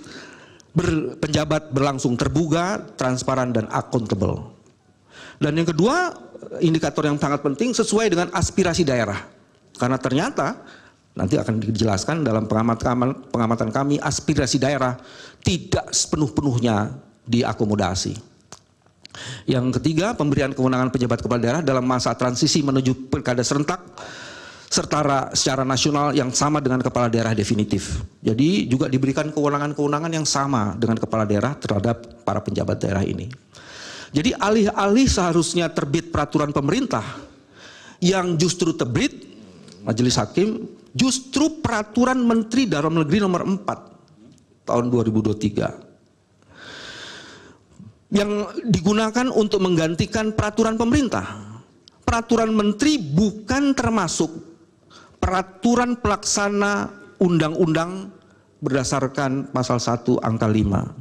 Speaker 7: ber, penjabat berlangsung terbuka, transparan dan akuntabel. Dan yang kedua, indikator yang sangat penting sesuai dengan aspirasi daerah. Karena ternyata Nanti akan dijelaskan dalam pengamatan, pengamatan kami aspirasi daerah tidak sepenuh-penuhnya diakomodasi. Yang ketiga, pemberian kewenangan pejabat kepala daerah dalam masa transisi menuju pilkada serentak serta secara nasional yang sama dengan kepala daerah definitif. Jadi juga diberikan kewenangan-kewenangan yang sama dengan kepala daerah terhadap para pejabat daerah ini. Jadi alih-alih seharusnya terbit peraturan pemerintah yang justru terbit majelis hakim Justru peraturan menteri dalam negeri nomor 4 tahun 2023 yang digunakan untuk menggantikan peraturan pemerintah. Peraturan menteri bukan termasuk peraturan pelaksana undang-undang berdasarkan pasal 1 angka 5.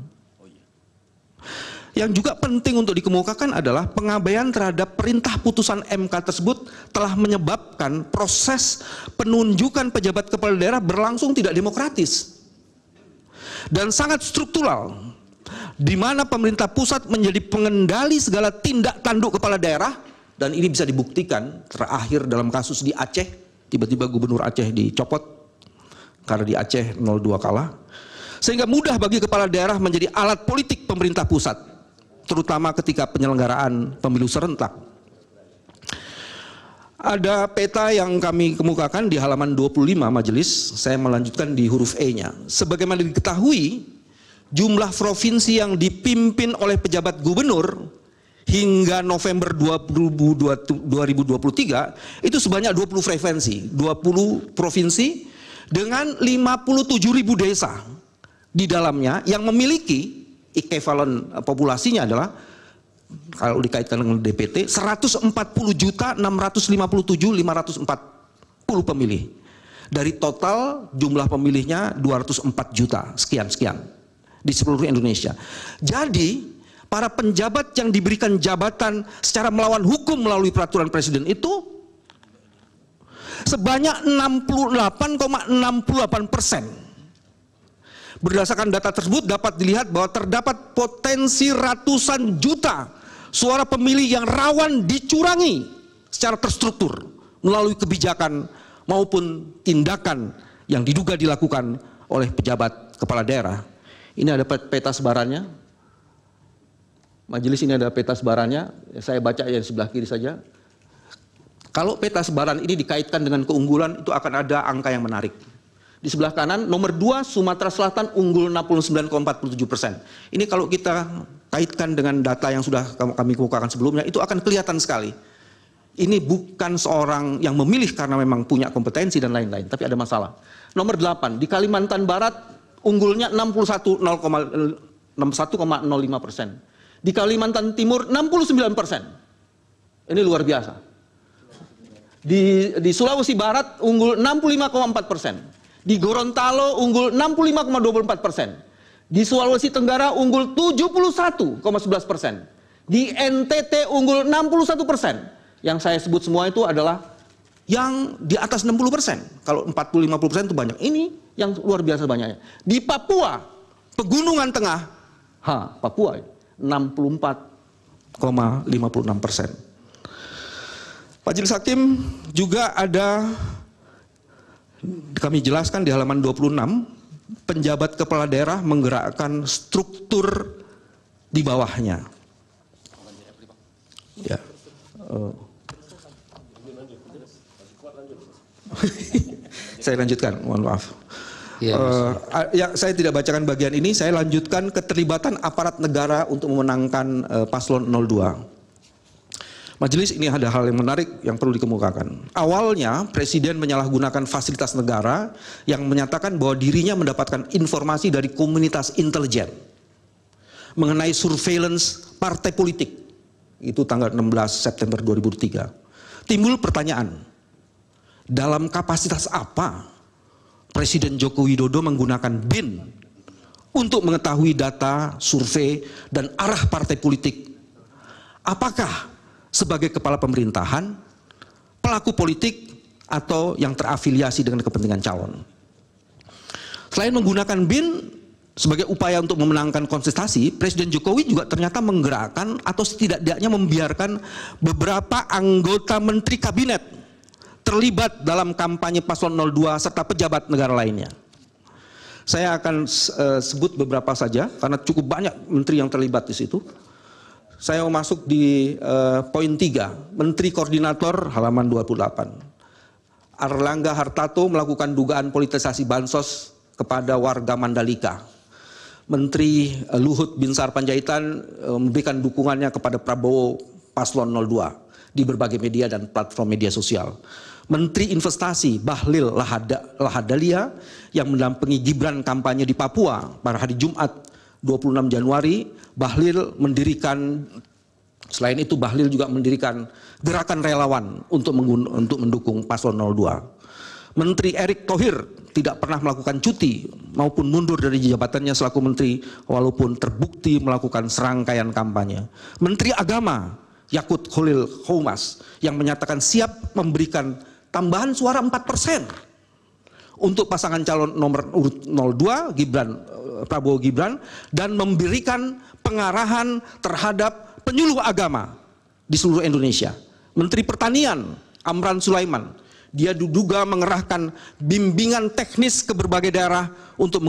Speaker 7: Yang juga penting untuk dikemukakan adalah pengabaian terhadap perintah putusan MK tersebut telah menyebabkan proses penunjukan pejabat kepala daerah berlangsung tidak demokratis dan sangat struktural di mana pemerintah pusat menjadi pengendali segala tindak tanduk kepala daerah dan ini bisa dibuktikan terakhir dalam kasus di Aceh tiba-tiba gubernur Aceh dicopot karena di Aceh 02 kalah sehingga mudah bagi kepala daerah menjadi alat politik pemerintah pusat terutama ketika penyelenggaraan pemilu serentak. Ada peta yang kami kemukakan di halaman 25 majelis, saya melanjutkan di huruf E-nya. Sebagaimana diketahui, jumlah provinsi yang dipimpin oleh pejabat gubernur hingga November 2023 itu sebanyak 20 frekuensi, 20 provinsi dengan 57 ribu desa di dalamnya yang memiliki ekivalen eh, populasinya adalah kalau dikaitkan dengan DPT 140 juta 657 540 pemilih dari total jumlah pemilihnya 204 juta sekian sekian di seluruh Indonesia. Jadi para penjabat yang diberikan jabatan secara melawan hukum melalui peraturan presiden itu sebanyak 68,68 persen. ,68 Berdasarkan data tersebut dapat dilihat bahwa terdapat potensi ratusan juta suara pemilih yang rawan dicurangi secara terstruktur melalui kebijakan maupun tindakan yang diduga dilakukan oleh pejabat kepala daerah. Ini ada peta sebarannya. Majelis ini ada peta sebarannya. Saya baca yang sebelah kiri saja. Kalau peta sebaran ini dikaitkan dengan keunggulan, itu akan ada angka yang menarik di sebelah kanan. Nomor dua Sumatera Selatan unggul 69,47 persen. Ini kalau kita kaitkan dengan data yang sudah kami kemukakan sebelumnya, itu akan kelihatan sekali. Ini bukan seorang yang memilih karena memang punya kompetensi dan lain-lain, tapi ada masalah. Nomor delapan di Kalimantan Barat unggulnya 61,05 persen. Di Kalimantan Timur 69 persen. Ini luar biasa. Di, di Sulawesi Barat unggul 65,4 persen. Di Gorontalo unggul 65,24 persen. Di Sulawesi Tenggara unggul 71,11 persen. Di NTT unggul 61 persen. Yang saya sebut semua itu adalah yang di atas 60 persen. Kalau 40-50 persen itu banyak. Ini yang luar biasa banyaknya. Di Papua, Pegunungan Tengah, ha, Papua 64,56 persen. Majelis Hakim juga ada kami jelaskan di halaman 26, penjabat kepala daerah menggerakkan struktur di bawahnya. Ya. [LAUGHS] saya lanjutkan, mohon maaf. Ya, uh, ya, saya tidak bacakan bagian ini, saya lanjutkan keterlibatan aparat negara untuk memenangkan uh, paslon 02. Majelis ini ada hal yang menarik yang perlu dikemukakan. Awalnya presiden menyalahgunakan fasilitas negara yang menyatakan bahwa dirinya mendapatkan informasi dari komunitas intelijen mengenai surveillance partai politik. Itu tanggal 16 September 2003. Timbul pertanyaan, dalam kapasitas apa Presiden Joko Widodo menggunakan BIN untuk mengetahui data, survei, dan arah partai politik. Apakah sebagai kepala pemerintahan, pelaku politik, atau yang terafiliasi dengan kepentingan calon. Selain menggunakan BIN sebagai upaya untuk memenangkan konsistasi, Presiden Jokowi juga ternyata menggerakkan atau setidaknya membiarkan beberapa anggota menteri kabinet terlibat dalam kampanye paslon 02 serta pejabat negara lainnya. Saya akan eh, sebut beberapa saja karena cukup banyak menteri yang terlibat di situ saya mau masuk di uh, poin 3, Menteri Koordinator halaman 28. Arlangga Hartato melakukan dugaan politisasi bansos kepada warga Mandalika. Menteri eh, Luhut Binsar Panjaitan eh, memberikan dukungannya kepada Prabowo Paslon 02 di berbagai media dan platform media sosial. Menteri Investasi Bahlil Lahada, Lahadalia yang mendampingi Gibran kampanye di Papua pada hari Jumat 26 Januari Bahlil mendirikan selain itu Bahlil juga mendirikan gerakan relawan untuk untuk mendukung paslon 02. Menteri Erick Thohir tidak pernah melakukan cuti maupun mundur dari jabatannya selaku menteri walaupun terbukti melakukan serangkaian kampanye. Menteri Agama Yakut Khalil Khomas yang menyatakan siap memberikan tambahan suara 4 persen untuk pasangan calon nomor urut 02 Gibran eh, Prabowo Gibran dan memberikan pengarahan terhadap penyuluh agama di seluruh Indonesia. Menteri Pertanian Amran Sulaiman dia diduga mengerahkan bimbingan teknis ke berbagai daerah untuk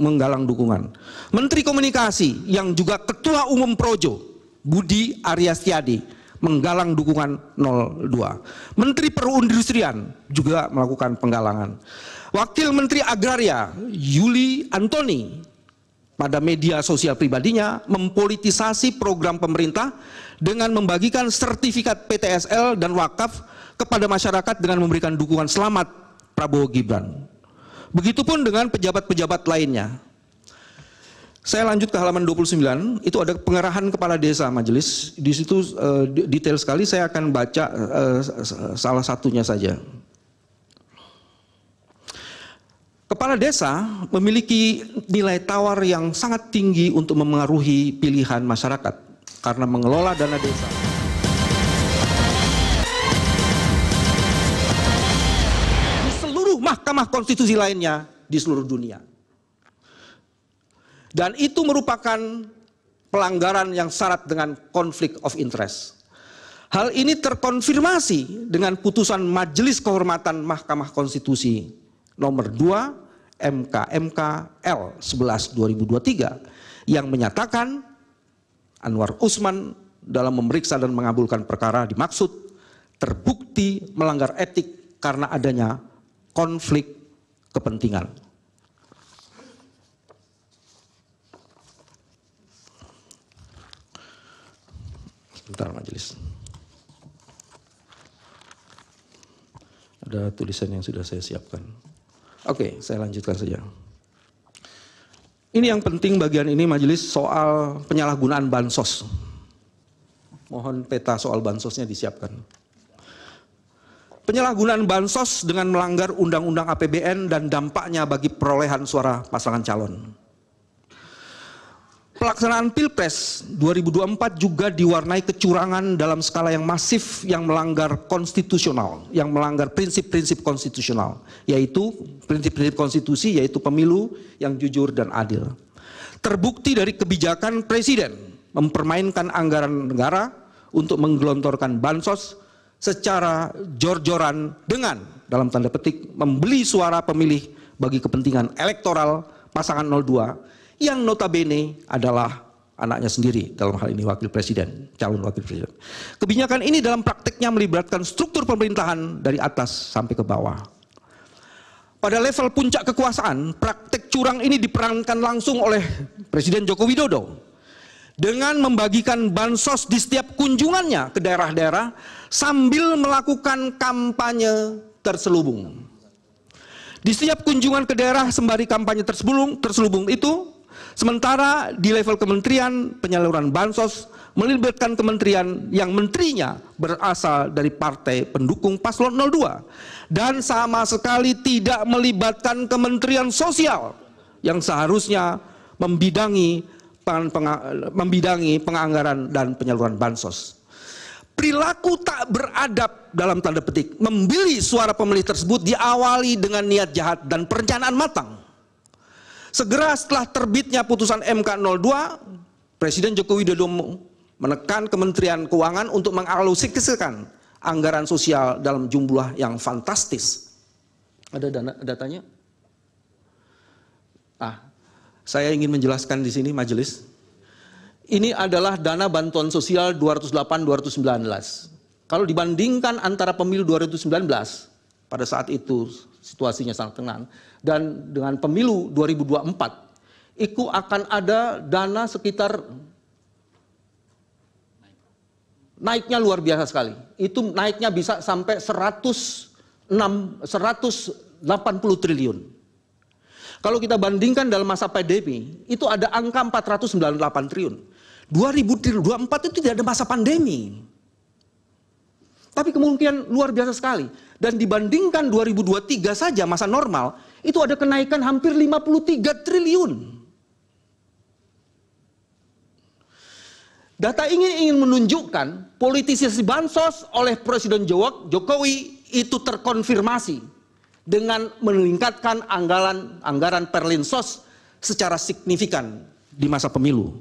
Speaker 7: menggalang dukungan. Menteri Komunikasi yang juga Ketua Umum Projo, Budi Arya Setiadi, menggalang dukungan 02. Menteri Perindustrian juga melakukan penggalangan. Wakil Menteri Agraria Yuli Antoni pada media sosial pribadinya mempolitisasi program pemerintah dengan membagikan sertifikat PTSL dan wakaf kepada masyarakat dengan memberikan dukungan selamat Prabowo Gibran. Begitupun dengan pejabat-pejabat lainnya. Saya lanjut ke halaman 29, itu ada pengerahan kepala desa majelis. Di situ uh, detail sekali saya akan baca uh, salah satunya saja. Kepala desa memiliki nilai tawar yang sangat tinggi untuk memengaruhi pilihan masyarakat karena mengelola dana desa. Di seluruh mahkamah konstitusi lainnya di seluruh dunia. Dan itu merupakan pelanggaran yang syarat dengan konflik of interest. Hal ini terkonfirmasi dengan putusan Majelis Kehormatan Mahkamah Konstitusi nomor 2 MK MK L 11 2023 yang menyatakan Anwar Usman dalam memeriksa dan mengabulkan perkara dimaksud terbukti melanggar etik karena adanya konflik kepentingan. Sebentar majelis. Ada tulisan yang sudah saya siapkan. Oke, saya lanjutkan saja. Ini yang penting bagian ini majelis soal penyalahgunaan bansos. Mohon peta soal bansosnya disiapkan. Penyalahgunaan bansos dengan melanggar undang-undang APBN dan dampaknya bagi perolehan suara pasangan calon. Pelaksanaan Pilpres 2024 juga diwarnai kecurangan dalam skala yang masif yang melanggar konstitusional, yang melanggar prinsip-prinsip konstitusional, yaitu prinsip-prinsip konstitusi yaitu pemilu yang jujur dan adil. Terbukti dari kebijakan presiden mempermainkan anggaran negara untuk menggelontorkan bansos secara jor-joran dengan dalam tanda petik membeli suara pemilih bagi kepentingan elektoral pasangan 02 yang notabene adalah anaknya sendiri dalam hal ini wakil presiden, calon wakil presiden. Kebijakan ini dalam prakteknya melibatkan struktur pemerintahan dari atas sampai ke bawah. Pada level puncak kekuasaan, praktek curang ini diperankan langsung oleh Presiden Joko Widodo dengan membagikan bansos di setiap kunjungannya ke daerah-daerah sambil melakukan kampanye terselubung. Di setiap kunjungan ke daerah sembari kampanye terselubung, terselubung itu Sementara di level kementerian penyaluran bansos melibatkan kementerian yang menterinya berasal dari partai pendukung paslon 02 dan sama sekali tidak melibatkan kementerian sosial yang seharusnya membidangi membidangi penganggaran dan penyaluran bansos. Perilaku tak beradab dalam tanda petik, membeli suara pemilih tersebut diawali dengan niat jahat dan perencanaan matang Segera setelah terbitnya putusan MK 02, Presiden Joko Widodo menekan Kementerian Keuangan untuk mengalokasikan anggaran sosial dalam jumlah yang fantastis. Ada dana, datanya? Ah, saya ingin menjelaskan di sini majelis. Ini adalah dana bantuan sosial 208-219. Kalau dibandingkan antara pemilu 2019, pada saat itu situasinya sangat tenang, dan dengan pemilu 2024 itu akan ada dana sekitar naiknya luar biasa sekali. Itu naiknya bisa sampai 106 180 triliun. Kalau kita bandingkan dalam masa pandemi, itu ada angka 498 triliun. 2024 itu tidak ada masa pandemi. Tapi kemungkinan luar biasa sekali. Dan dibandingkan 2023 saja masa normal, itu ada kenaikan hampir 53 triliun. Data ini ingin menunjukkan politisasi bansos oleh Presiden Jokowi itu terkonfirmasi dengan meningkatkan anggaran anggaran perlinsos secara signifikan di masa pemilu.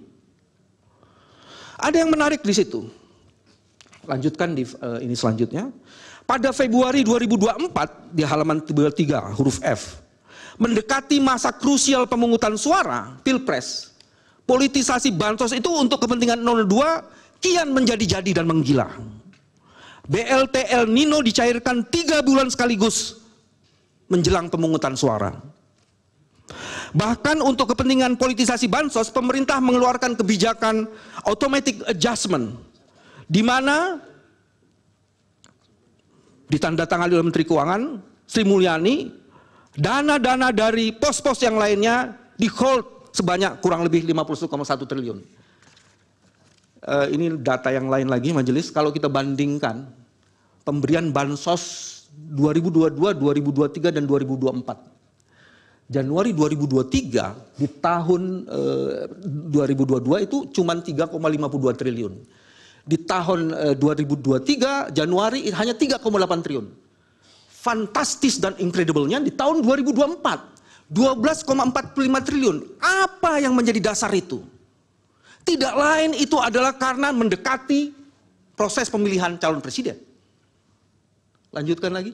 Speaker 7: Ada yang menarik di situ. Lanjutkan di eh, ini selanjutnya. Pada Februari 2024 di halaman 33 huruf F mendekati masa krusial pemungutan suara pilpres, politisasi bansos itu untuk kepentingan 02 kian menjadi-jadi dan menggila. BLT El Nino dicairkan tiga bulan sekaligus menjelang pemungutan suara. Bahkan untuk kepentingan politisasi bansos, pemerintah mengeluarkan kebijakan automatic adjustment, di mana ditandatangani oleh Menteri Keuangan Sri Mulyani dana-dana dari pos-pos yang lainnya di hold sebanyak kurang lebih 51,1 triliun. Uh, ini data yang lain lagi majelis, kalau kita bandingkan pemberian bansos 2022, 2023, dan 2024. Januari 2023 di tahun eh, 2022 itu cuma 3,52 triliun. Di tahun eh, 2023 Januari hanya 3,8 triliun fantastis dan incredible-nya di tahun 2024. 12,45 triliun. Apa yang menjadi dasar itu? Tidak lain itu adalah karena mendekati proses pemilihan calon presiden. Lanjutkan lagi.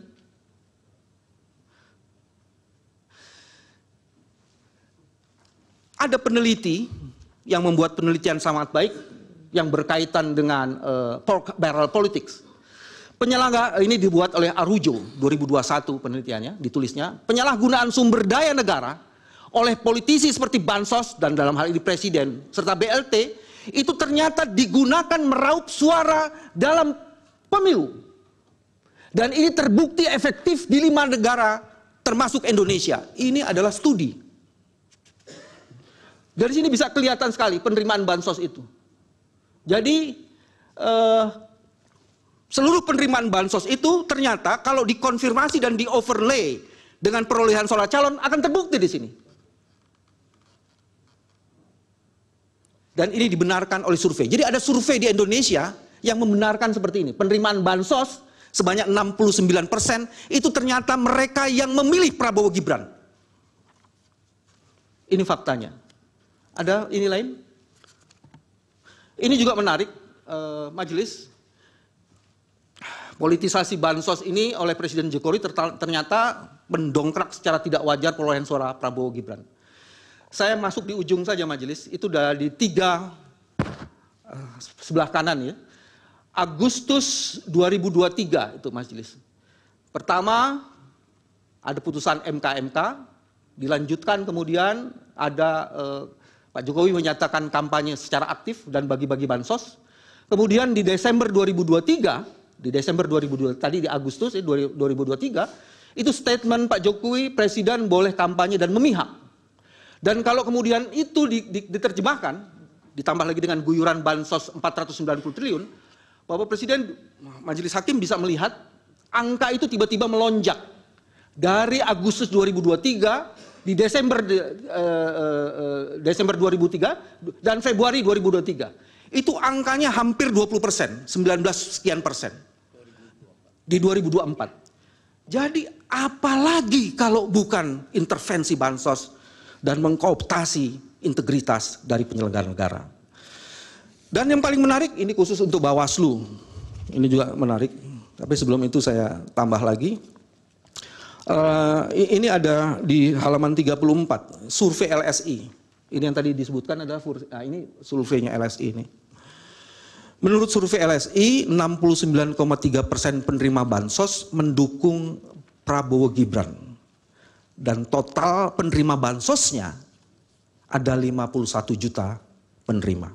Speaker 7: Ada peneliti yang membuat penelitian sangat baik yang berkaitan dengan uh, barrel politics Penyelenggara eh, ini dibuat oleh Arujo 2021 penelitiannya ditulisnya penyalahgunaan sumber daya negara oleh politisi seperti bansos dan dalam hal ini presiden serta BLT itu ternyata digunakan meraup suara dalam pemilu dan ini terbukti efektif di lima negara termasuk Indonesia ini adalah studi dari sini bisa kelihatan sekali penerimaan bansos itu jadi eh, seluruh penerimaan bansos itu ternyata kalau dikonfirmasi dan di overlay dengan perolehan suara calon akan terbukti di sini. Dan ini dibenarkan oleh survei. Jadi ada survei di Indonesia yang membenarkan seperti ini. Penerimaan bansos sebanyak 69 persen itu ternyata mereka yang memilih Prabowo Gibran. Ini faktanya. Ada ini lain? Ini juga menarik, uh, majelis. Politisasi bansos ini oleh Presiden Jokowi ternyata mendongkrak secara tidak wajar perolehan suara Prabowo Gibran. Saya masuk di ujung saja majelis, itu dari tiga eh, sebelah kanan ya. Agustus 2023 itu majelis. Pertama ada putusan MKMK, dilanjutkan kemudian ada eh, Pak Jokowi menyatakan kampanye secara aktif dan bagi-bagi bansos. Kemudian di Desember 2023 di Desember 2022 tadi di Agustus 2023 eh, itu statement Pak Jokowi presiden boleh kampanye dan memihak. Dan kalau kemudian itu diterjemahkan ditambah lagi dengan guyuran bansos 490 triliun, Bapak Presiden Majelis Hakim bisa melihat angka itu tiba-tiba melonjak dari Agustus 2023 di Desember eh, eh, eh Desember 2003 dan Februari 2023 itu angkanya hampir 20 persen, 19 sekian persen. Di 2024. Jadi apalagi kalau bukan intervensi bansos dan mengkooptasi integritas dari penyelenggara negara. Dan yang paling menarik ini khusus untuk Bawaslu. Ini juga menarik. Tapi sebelum itu saya tambah lagi. Uh, ini ada di halaman 34, survei LSI. Ini yang tadi disebutkan adalah nah ini surveinya LSI ini. Menurut survei LSI, 69,3 persen penerima bansos mendukung Prabowo Gibran. Dan total penerima bansosnya ada 51 juta penerima.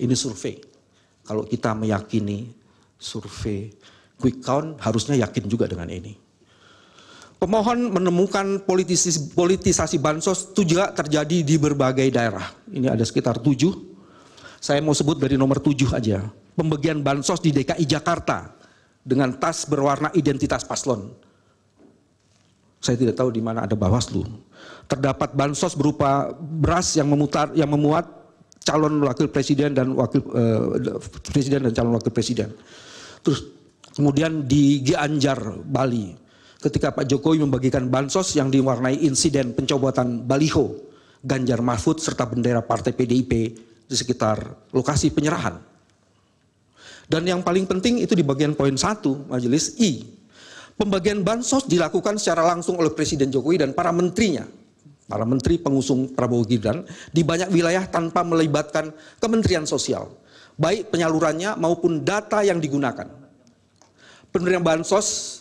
Speaker 7: Ini survei. Kalau kita meyakini survei quick count harusnya yakin juga dengan ini. Pemohon menemukan politisasi, politisasi bansos itu juga terjadi di berbagai daerah. Ini ada sekitar tujuh. Saya mau sebut dari nomor tujuh aja. Pembagian bansos di DKI Jakarta dengan tas berwarna identitas paslon. Saya tidak tahu di mana ada Bawaslu. Terdapat bansos berupa beras yang memutar yang memuat calon wakil presiden dan wakil eh, presiden dan calon wakil presiden. Terus kemudian di Gianjar Bali ketika Pak Jokowi membagikan bansos yang diwarnai insiden pencobotan baliho Ganjar Mahfud serta bendera partai PDIP di sekitar lokasi penyerahan. Dan yang paling penting itu di bagian poin 1 majelis I. Pembagian bansos dilakukan secara langsung oleh Presiden Jokowi dan para menterinya. Para menteri pengusung Prabowo Gibran di banyak wilayah tanpa melibatkan Kementerian Sosial. Baik penyalurannya maupun data yang digunakan. penerima bansos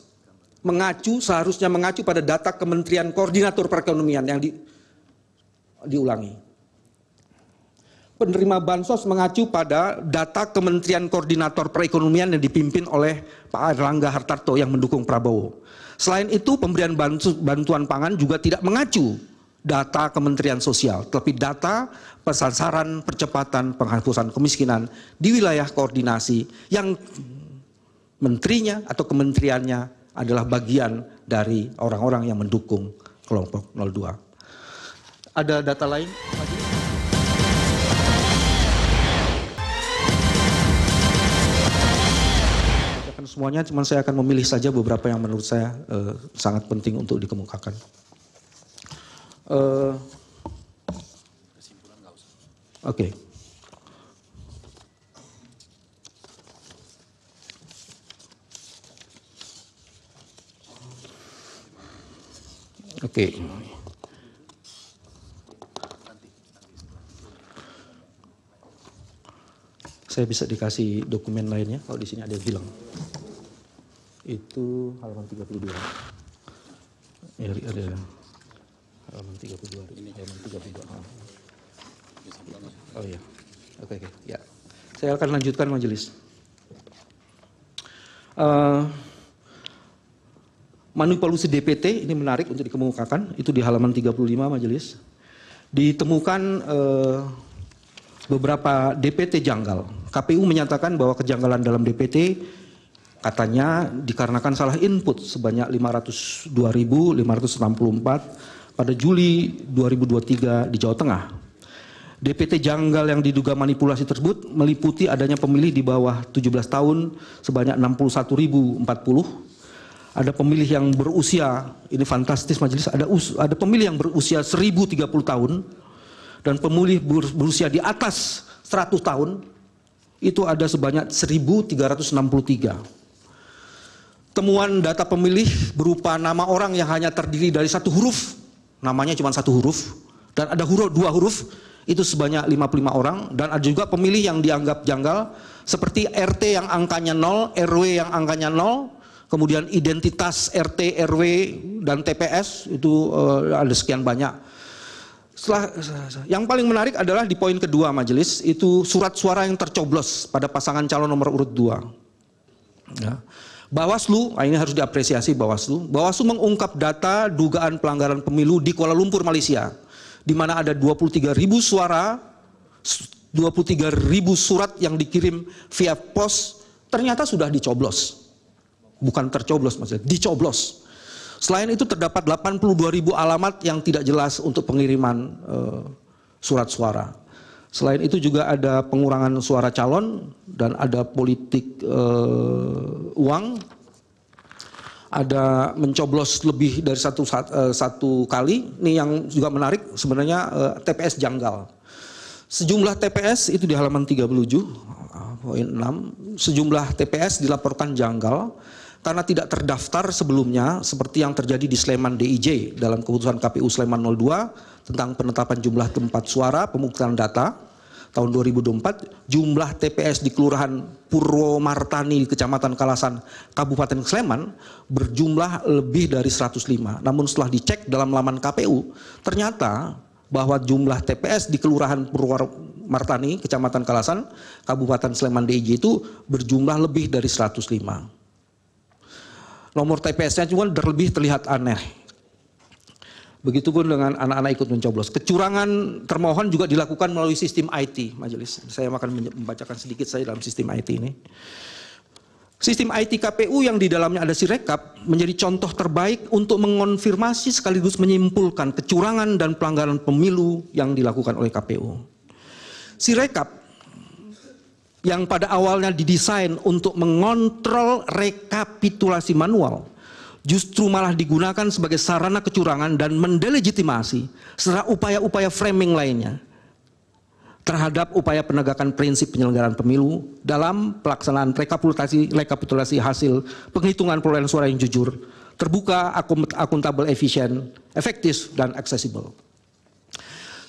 Speaker 7: mengacu seharusnya mengacu pada data Kementerian Koordinator Perekonomian yang di, diulangi. Penerima bansos mengacu pada data Kementerian Koordinator Perekonomian yang dipimpin oleh Pak Erlangga Hartarto yang mendukung Prabowo. Selain itu, pemberian bantuan pangan juga tidak mengacu data Kementerian Sosial, tetapi data pesasaran percepatan penghapusan kemiskinan di wilayah koordinasi yang menterinya atau kementeriannya adalah bagian dari orang-orang yang mendukung kelompok 02. Ada data lain? semuanya, cuma saya akan memilih saja beberapa yang menurut saya uh, sangat penting untuk dikemukakan. Uh, Oke. Okay. Oke. Okay. Saya bisa dikasih dokumen lainnya kalau di sini ada yang bilang Itu halaman 32. Ya, ada halaman 32. Ini halaman 32. Oh iya. Oke, okay, oke. Okay. Ya. Saya akan lanjutkan majelis. Uh, manipulasi DPT, ini menarik untuk dikemukakan, itu di halaman 35 majelis. Ditemukan eh, beberapa DPT janggal. KPU menyatakan bahwa kejanggalan dalam DPT katanya dikarenakan salah input sebanyak 502.564 pada Juli 2023 di Jawa Tengah. DPT janggal yang diduga manipulasi tersebut meliputi adanya pemilih di bawah 17 tahun sebanyak 61.040, ada pemilih yang berusia, ini fantastis majelis, ada, us, ada pemilih yang berusia 1030 tahun, dan pemilih berusia di atas 100 tahun, itu ada sebanyak 1363. Temuan data pemilih berupa nama orang yang hanya terdiri dari satu huruf, namanya cuma satu huruf, dan ada huruf dua huruf, itu sebanyak 55 orang dan ada juga pemilih yang dianggap janggal seperti RT yang angkanya 0, RW yang angkanya 0, kemudian identitas RT, RW, dan TPS itu uh, ada sekian banyak. Setelah, yang paling menarik adalah di poin kedua majelis itu surat suara yang tercoblos pada pasangan calon nomor urut dua. Ya. Bawaslu, nah ini harus diapresiasi Bawaslu. Bawaslu mengungkap data dugaan pelanggaran pemilu di Kuala Lumpur, Malaysia, di mana ada 23 ribu suara, 23 ribu surat yang dikirim via pos ternyata sudah dicoblos bukan tercoblos maksudnya, dicoblos. Selain itu terdapat 82 ribu alamat yang tidak jelas untuk pengiriman e, surat suara. Selain itu juga ada pengurangan suara calon dan ada politik e, uang. Ada mencoblos lebih dari satu, eh, satu kali. Ini yang juga menarik sebenarnya e, TPS janggal. Sejumlah TPS itu di halaman 37, poin 6, sejumlah TPS dilaporkan janggal karena tidak terdaftar sebelumnya seperti yang terjadi di Sleman DIJ dalam keputusan KPU Sleman 02 tentang penetapan jumlah tempat suara pemungutan data tahun 2024 jumlah TPS di Kelurahan Purwomartani Kecamatan Kalasan Kabupaten Sleman berjumlah lebih dari 105 namun setelah dicek dalam laman KPU ternyata bahwa jumlah TPS di Kelurahan Purwomartani Kecamatan Kalasan Kabupaten Sleman DIJ itu berjumlah lebih dari 105 nomor TPS-nya cuma terlebih terlihat aneh. Begitupun dengan anak-anak ikut mencoblos. Kecurangan termohon juga dilakukan melalui sistem IT majelis. Saya akan membacakan sedikit saya dalam sistem IT ini. Sistem IT KPU yang di dalamnya ada sirekap menjadi contoh terbaik untuk mengonfirmasi sekaligus menyimpulkan kecurangan dan pelanggaran pemilu yang dilakukan oleh KPU. Sirekap yang pada awalnya didesain untuk mengontrol rekapitulasi manual justru malah digunakan sebagai sarana kecurangan dan mendelegitimasi secara upaya-upaya framing lainnya terhadap upaya penegakan prinsip penyelenggaraan pemilu dalam pelaksanaan rekapitulasi rekapitulasi hasil penghitungan perolehan suara yang jujur, terbuka, akuntabel, efisien, efektif dan aksesibel.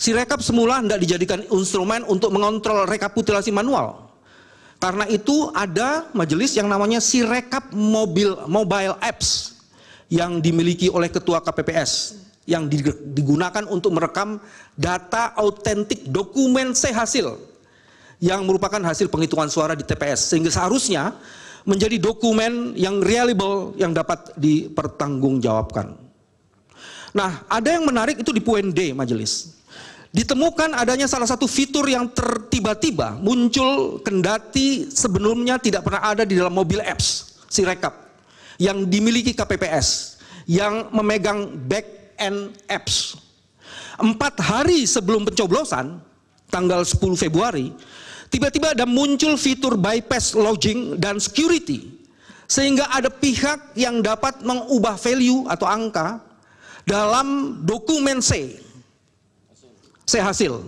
Speaker 7: Si rekap semula tidak dijadikan instrumen untuk mengontrol rekapitulasi manual, karena itu ada majelis yang namanya Sirekap Mobil Mobile Apps yang dimiliki oleh ketua KPPS yang digunakan untuk merekam data autentik dokumen sehasil yang merupakan hasil penghitungan suara di TPS sehingga seharusnya menjadi dokumen yang reliable yang dapat dipertanggungjawabkan. Nah, ada yang menarik itu di poin D majelis ditemukan adanya salah satu fitur yang tertiba-tiba muncul kendati sebelumnya tidak pernah ada di dalam mobil apps si rekap yang dimiliki KPPS yang memegang back end apps. Empat hari sebelum pencoblosan, tanggal 10 Februari, tiba-tiba ada muncul fitur bypass lodging dan security. Sehingga ada pihak yang dapat mengubah value atau angka dalam dokumen C sehasil.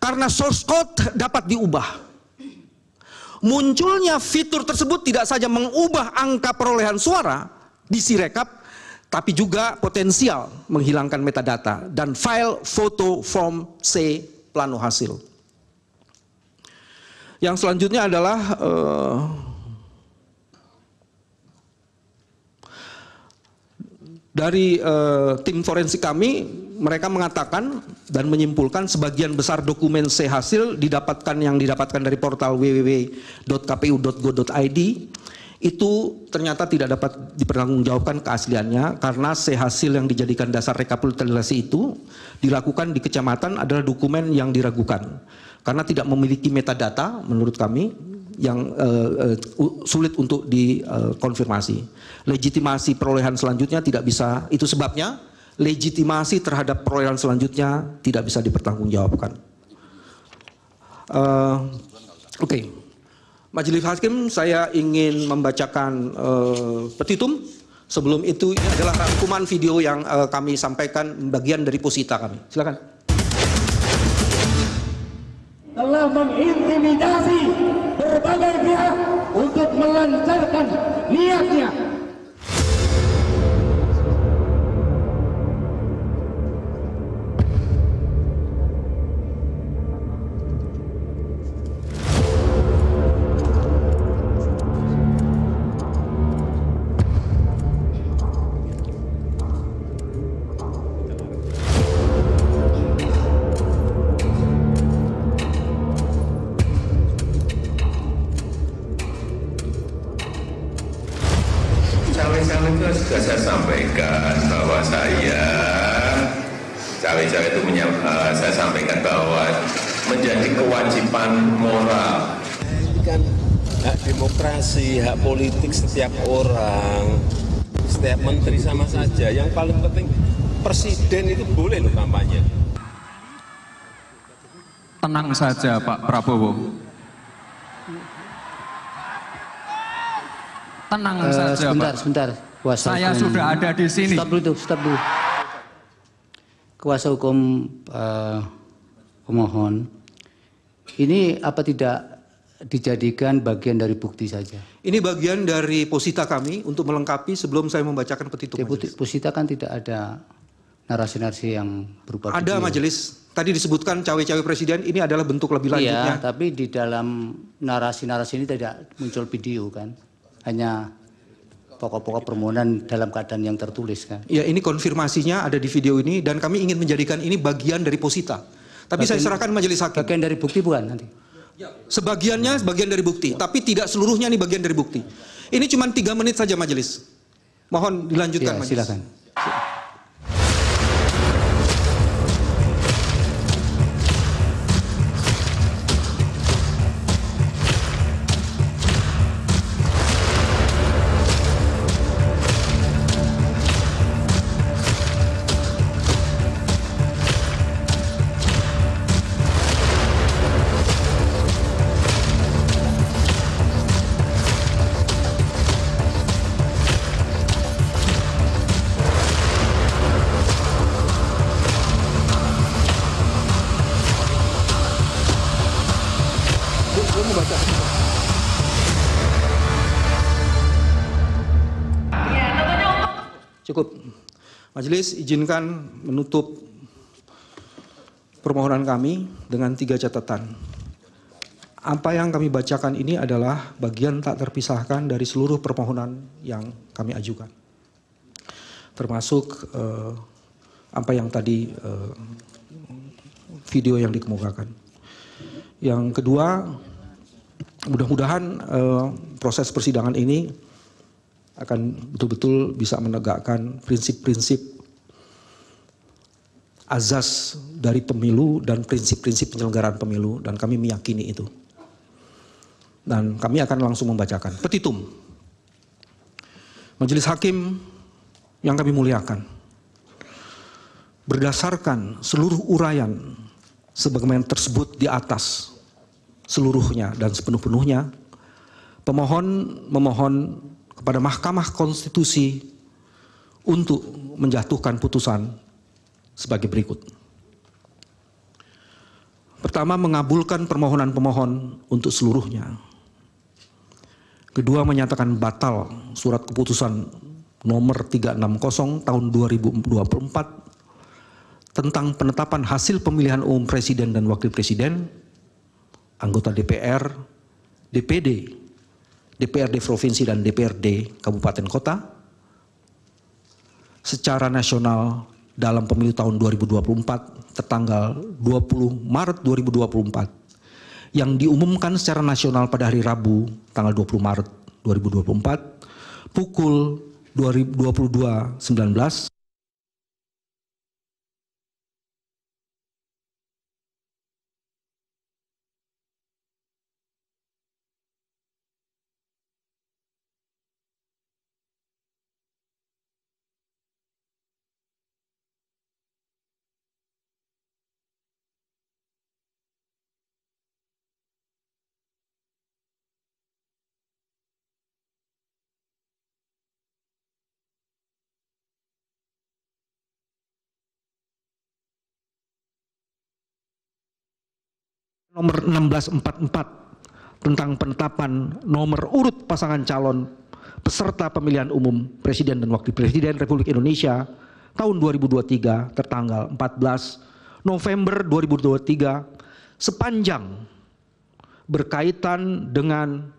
Speaker 7: Karena source code dapat diubah. Munculnya fitur tersebut tidak saja mengubah angka perolehan suara di Sirekap, tapi juga potensial menghilangkan metadata dan file foto form C plano hasil. Yang selanjutnya adalah uh, dari uh, tim forensik kami mereka mengatakan dan menyimpulkan sebagian besar dokumen C hasil didapatkan yang didapatkan dari portal www.kpu.go.id itu ternyata tidak dapat dipertanggungjawabkan keasliannya karena C hasil yang dijadikan dasar rekapitulasi itu dilakukan di kecamatan adalah dokumen yang diragukan karena tidak memiliki metadata menurut kami yang uh, uh, sulit untuk dikonfirmasi. Eh, Legitimasi perolehan selanjutnya tidak bisa itu sebabnya legitimasi terhadap perolehan selanjutnya tidak bisa dipertanggungjawabkan. Uh, Oke, okay. Majelis Hakim saya ingin membacakan uh, petitum. Sebelum itu ini adalah rangkuman video yang uh, kami sampaikan bagian dari posita kami. Silakan.
Speaker 6: Telah mengintimidasi berbagai pihak untuk melancarkan
Speaker 3: niatnya tenang saja Pak Prabowo. Tenang uh, saja sebentar, Pak. Sebentar, sebentar. Saya hukum, sudah ada di sini. Stop dulu, stop dulu. Kuasa hukum uh, pemohon, ini apa tidak dijadikan bagian dari bukti saja.
Speaker 7: Ini bagian dari posita kami untuk melengkapi sebelum saya membacakan petitum. posita kan tidak ada
Speaker 3: narasi-narasi yang berupa. Ada video. majelis Tadi disebutkan cawe-cawe presiden ini adalah bentuk lebih iya, lanjutnya. Iya, tapi di dalam narasi-narasi ini tidak muncul video kan. Hanya pokok-pokok permohonan dalam keadaan yang tertulis kan.
Speaker 7: Iya. ini konfirmasinya ada di video ini dan kami ingin menjadikan ini bagian dari posita. Tapi bagian, saya serahkan majelis hakim. Bagian dari bukti bukan nanti? Sebagiannya bagian dari bukti, tapi tidak seluruhnya ini bagian dari bukti. Ini cuma tiga menit saja majelis. Mohon dilanjutkan ya, majelis. Silakan. Majelis izinkan menutup permohonan kami dengan tiga catatan. Apa yang kami bacakan ini adalah bagian tak terpisahkan dari seluruh permohonan yang kami ajukan. Termasuk eh, apa yang tadi eh, video yang dikemukakan. Yang kedua, mudah-mudahan eh, proses persidangan ini akan betul-betul bisa menegakkan prinsip-prinsip azas dari pemilu dan prinsip-prinsip penyelenggaraan pemilu dan kami meyakini itu. Dan kami akan langsung membacakan petitum. Majelis hakim yang kami muliakan berdasarkan seluruh uraian sebagaimana tersebut di atas seluruhnya dan sepenuh-penuhnya pemohon memohon kepada Mahkamah Konstitusi untuk menjatuhkan putusan sebagai berikut. Pertama, mengabulkan permohonan pemohon untuk seluruhnya. Kedua, menyatakan batal surat keputusan nomor 360 tahun 2024 tentang penetapan hasil pemilihan umum presiden dan wakil presiden, anggota DPR, DPD, DPRD provinsi dan DPRD kabupaten kota secara nasional dalam pemilu tahun 2024 tertanggal 20 Maret 2024 yang diumumkan secara nasional pada hari Rabu tanggal 20 Maret 2024 pukul 22.19 nomor 1644 tentang penetapan nomor urut pasangan calon peserta pemilihan umum Presiden dan Wakil Presiden Republik Indonesia tahun 2023 tertanggal 14 November 2023 sepanjang berkaitan dengan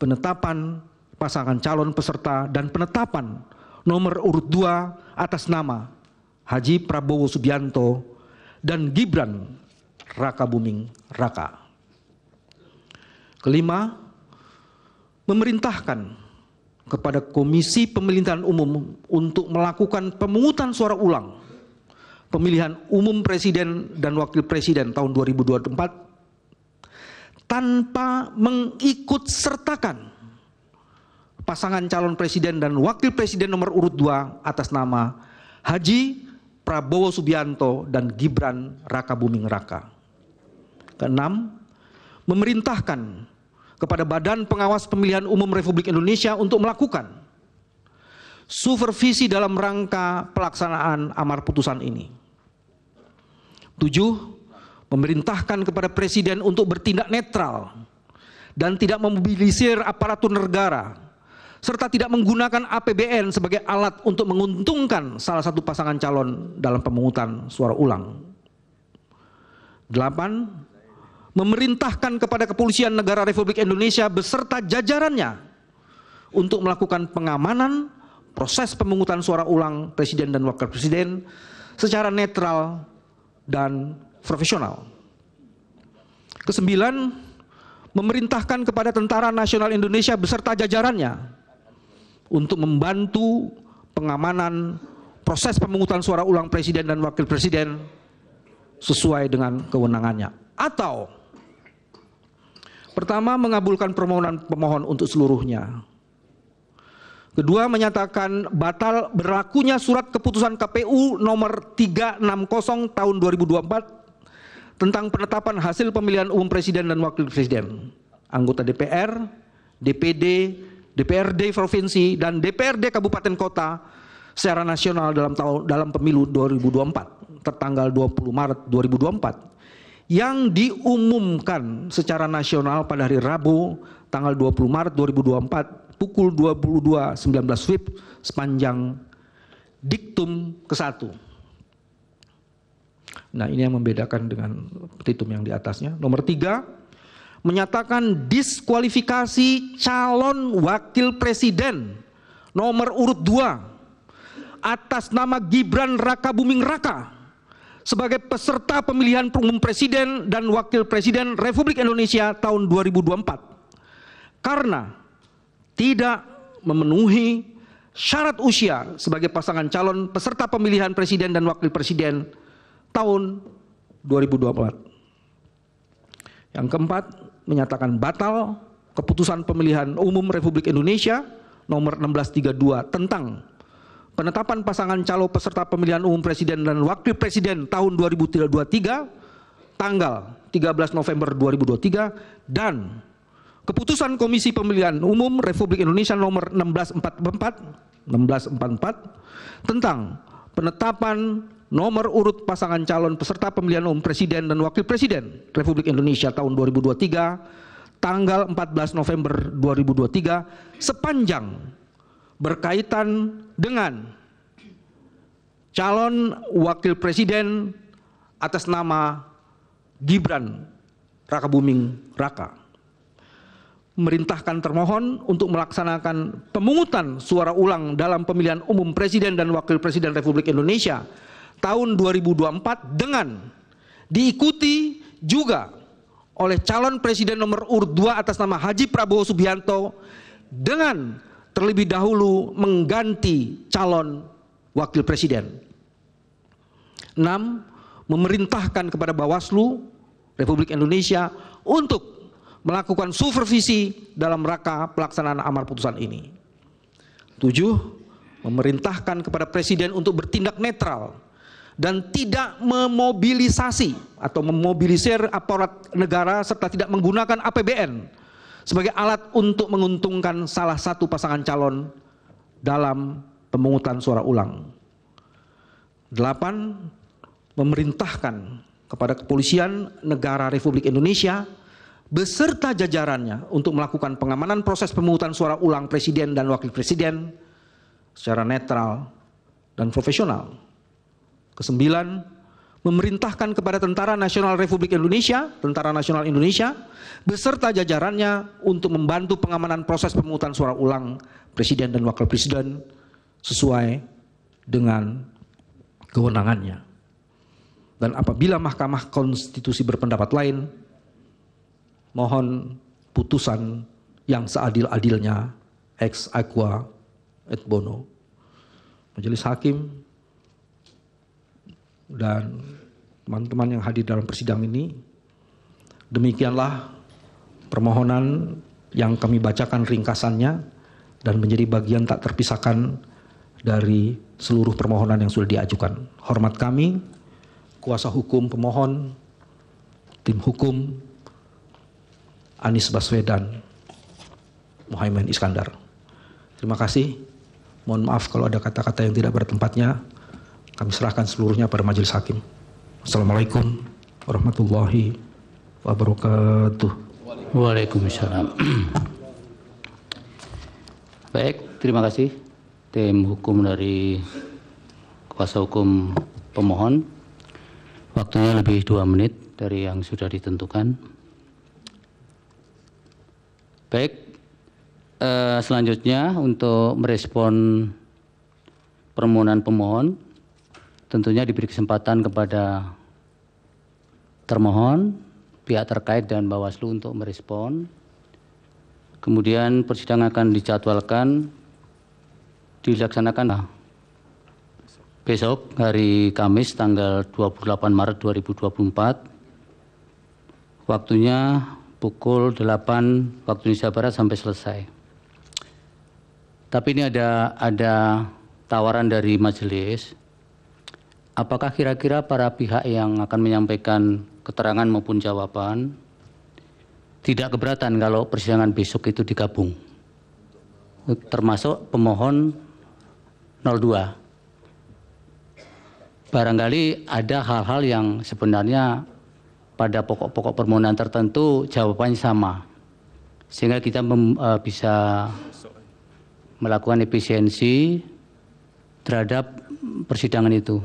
Speaker 7: penetapan pasangan calon peserta dan penetapan nomor urut 2 atas nama Haji Prabowo Subianto dan Gibran Raka Buming Raka. Kelima, memerintahkan kepada Komisi Pemilihan Umum untuk melakukan pemungutan suara ulang pemilihan umum presiden dan wakil presiden tahun 2024 tanpa mengikut sertakan pasangan calon presiden dan wakil presiden nomor urut 2 atas nama Haji Prabowo Subianto dan Gibran Raka Buming Raka. Keenam, memerintahkan kepada Badan Pengawas Pemilihan Umum Republik Indonesia untuk melakukan supervisi dalam rangka pelaksanaan amar putusan ini. Tujuh, memerintahkan kepada Presiden untuk bertindak netral dan tidak memobilisir aparatur negara serta tidak menggunakan APBN sebagai alat untuk menguntungkan salah satu pasangan calon dalam pemungutan suara ulang. Delapan, memerintahkan kepada kepolisian negara Republik Indonesia beserta jajarannya untuk melakukan pengamanan proses pemungutan suara ulang presiden dan wakil presiden secara netral dan profesional. Kesembilan, memerintahkan kepada Tentara Nasional Indonesia beserta jajarannya untuk membantu pengamanan proses pemungutan suara ulang presiden dan wakil presiden sesuai dengan kewenangannya atau Pertama, mengabulkan permohonan pemohon untuk seluruhnya. Kedua, menyatakan batal berlakunya surat keputusan KPU nomor 360 tahun 2024 tentang penetapan hasil pemilihan umum presiden dan wakil presiden, anggota DPR, DPD, DPRD provinsi dan DPRD kabupaten kota secara nasional dalam tahun dalam pemilu 2024 tertanggal 20 Maret 2024 yang diumumkan secara nasional pada hari Rabu tanggal 20 Maret 2024 pukul 22.19 WIB sepanjang diktum ke-1. Nah ini yang membedakan dengan petitum yang di atasnya. Nomor tiga, menyatakan diskualifikasi calon wakil presiden nomor urut dua atas nama Gibran Raka Buming Raka sebagai peserta pemilihan umum presiden dan wakil presiden Republik Indonesia tahun 2024 karena tidak memenuhi syarat usia sebagai pasangan calon peserta pemilihan presiden dan wakil presiden tahun 2024. Yang keempat, menyatakan batal keputusan pemilihan umum Republik Indonesia nomor 1632 tentang penetapan pasangan calon peserta pemilihan umum presiden dan wakil presiden tahun 2023 tanggal 13 November 2023 dan keputusan Komisi Pemilihan Umum Republik Indonesia nomor 1644 1644 tentang penetapan nomor urut pasangan calon peserta pemilihan umum presiden dan wakil presiden Republik Indonesia tahun 2023 tanggal 14 November 2023 sepanjang berkaitan dengan calon wakil presiden atas nama Gibran Raka Buming Raka merintahkan termohon untuk melaksanakan pemungutan suara ulang dalam pemilihan umum presiden dan wakil presiden Republik Indonesia tahun 2024 dengan diikuti juga oleh calon presiden nomor urut 2 atas nama Haji Prabowo Subianto dengan terlebih dahulu mengganti calon wakil presiden. 6. Memerintahkan kepada Bawaslu Republik Indonesia untuk melakukan supervisi dalam rangka pelaksanaan amar putusan ini. 7. Memerintahkan kepada presiden untuk bertindak netral dan tidak memobilisasi atau memobilisir aparat negara serta tidak menggunakan APBN sebagai alat untuk menguntungkan salah satu pasangan calon dalam pemungutan suara ulang. Delapan, memerintahkan kepada kepolisian negara Republik Indonesia beserta jajarannya untuk melakukan pengamanan proses pemungutan suara ulang presiden dan wakil presiden secara netral dan profesional. Kesembilan, memerintahkan kepada Tentara Nasional Republik Indonesia, Tentara Nasional Indonesia, beserta jajarannya untuk membantu pengamanan proses pemungutan suara ulang Presiden dan Wakil Presiden sesuai dengan kewenangannya. Dan apabila Mahkamah Konstitusi berpendapat lain, mohon putusan yang seadil-adilnya ex aqua et bono. Majelis Hakim dan teman-teman yang hadir dalam persidangan ini. Demikianlah permohonan yang kami bacakan ringkasannya dan menjadi bagian tak terpisahkan dari seluruh permohonan yang sudah diajukan. Hormat kami, kuasa hukum pemohon, tim hukum Anies Baswedan, Muhammad Iskandar. Terima kasih. Mohon maaf kalau ada kata-kata yang tidak bertempatnya. Kami serahkan seluruhnya pada majelis hakim. Assalamualaikum warahmatullahi
Speaker 3: wabarakatuh. Waalaikumsalam. Baik, terima kasih tim hukum dari kuasa hukum pemohon. Waktunya lebih dua menit dari yang sudah ditentukan. Baik, eh, selanjutnya untuk merespon permohonan pemohon, tentunya diberi kesempatan kepada termohon, pihak terkait dan Bawaslu untuk merespon. Kemudian persidangan akan dijadwalkan dilaksanakan besok hari Kamis tanggal 28 Maret 2024. Waktunya pukul 8 waktu Indonesia Barat sampai selesai. Tapi ini ada ada tawaran dari majelis Apakah kira-kira para pihak yang akan menyampaikan keterangan maupun jawaban tidak keberatan kalau persidangan besok itu digabung? Termasuk pemohon 02. Barangkali ada hal-hal yang sebenarnya pada pokok-pokok permohonan tertentu jawabannya sama. Sehingga kita mem, uh, bisa melakukan efisiensi terhadap persidangan itu.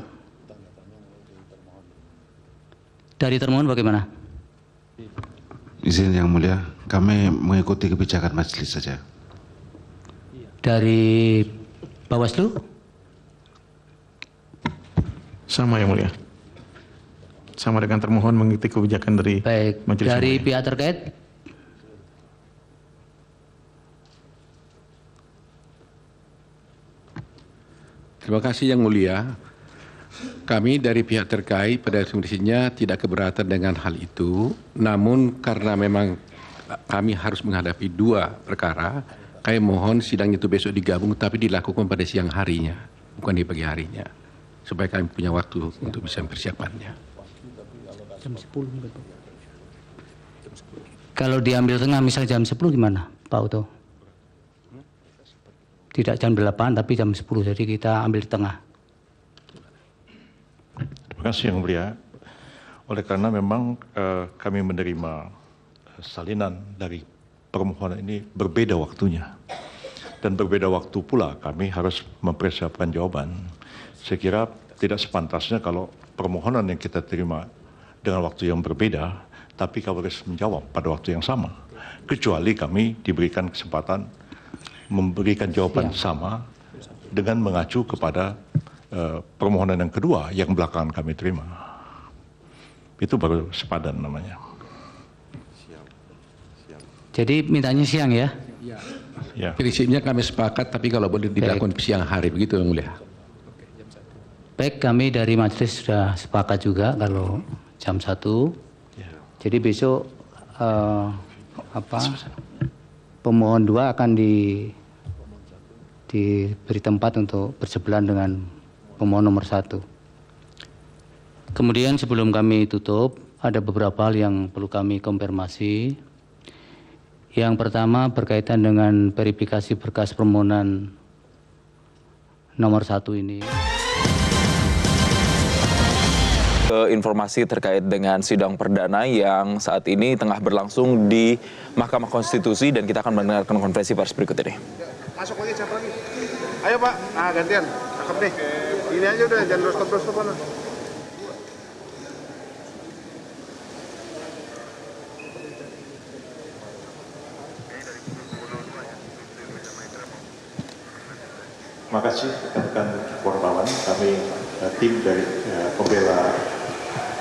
Speaker 3: Dari termohon bagaimana?
Speaker 4: Izin yang mulia, kami mengikuti kebijakan majelis saja. Dari Bawaslu?
Speaker 1: Sama yang mulia. Sama dengan termohon mengikuti kebijakan dari Baik, majelis. Dari
Speaker 3: pihak terkait?
Speaker 8: Terima kasih yang mulia. Kami dari pihak terkait pada kondisinya tidak keberatan dengan hal itu. Namun karena memang kami harus menghadapi dua perkara, kami mohon sidang itu besok digabung tapi dilakukan pada siang harinya, bukan di pagi harinya. Supaya kami punya
Speaker 3: waktu untuk bisa persiapannya. Kalau diambil tengah misalnya jam 10 gimana Pak Uto? Tidak jam 8 tapi jam 10 jadi kita ambil di tengah
Speaker 1: kasih yang mulia. Oleh karena memang eh, kami menerima eh, salinan dari permohonan ini berbeda waktunya. Dan berbeda waktu pula kami harus mempersiapkan jawaban. Saya kira tidak sepantasnya kalau permohonan yang kita terima dengan waktu yang berbeda, tapi kami harus menjawab pada waktu yang sama. Kecuali kami diberikan kesempatan memberikan jawaban sama dengan mengacu kepada Eh, permohonan yang kedua yang belakangan kami terima. Itu baru sepadan namanya.
Speaker 3: Jadi mintanya siang ya?
Speaker 1: Ya. ya. Prinsipnya kami
Speaker 3: sepakat tapi kalau boleh dilakukan Baik. siang hari begitu yang mulia. Baik, kami dari majelis sudah sepakat juga kalau jam 1. Ya. Jadi besok uh, apa pemohon dua akan di diberi tempat untuk bersebelahan dengan pemohon nomor satu. Kemudian sebelum kami tutup, ada beberapa hal yang perlu kami konfirmasi. Yang pertama berkaitan dengan verifikasi berkas permohonan nomor satu ini.
Speaker 9: informasi terkait dengan sidang perdana yang saat ini tengah berlangsung di Mahkamah Konstitusi dan kita akan mendengarkan konferensi pers berikut ini.
Speaker 4: Masuk lagi, siapa lagi? Ayo Pak, nah gantian, cakep nih ini aja udah jangan rostop rostop mana
Speaker 1: Terima kasih rekan-rekan wartawan kami uh, tim dari uh, pembela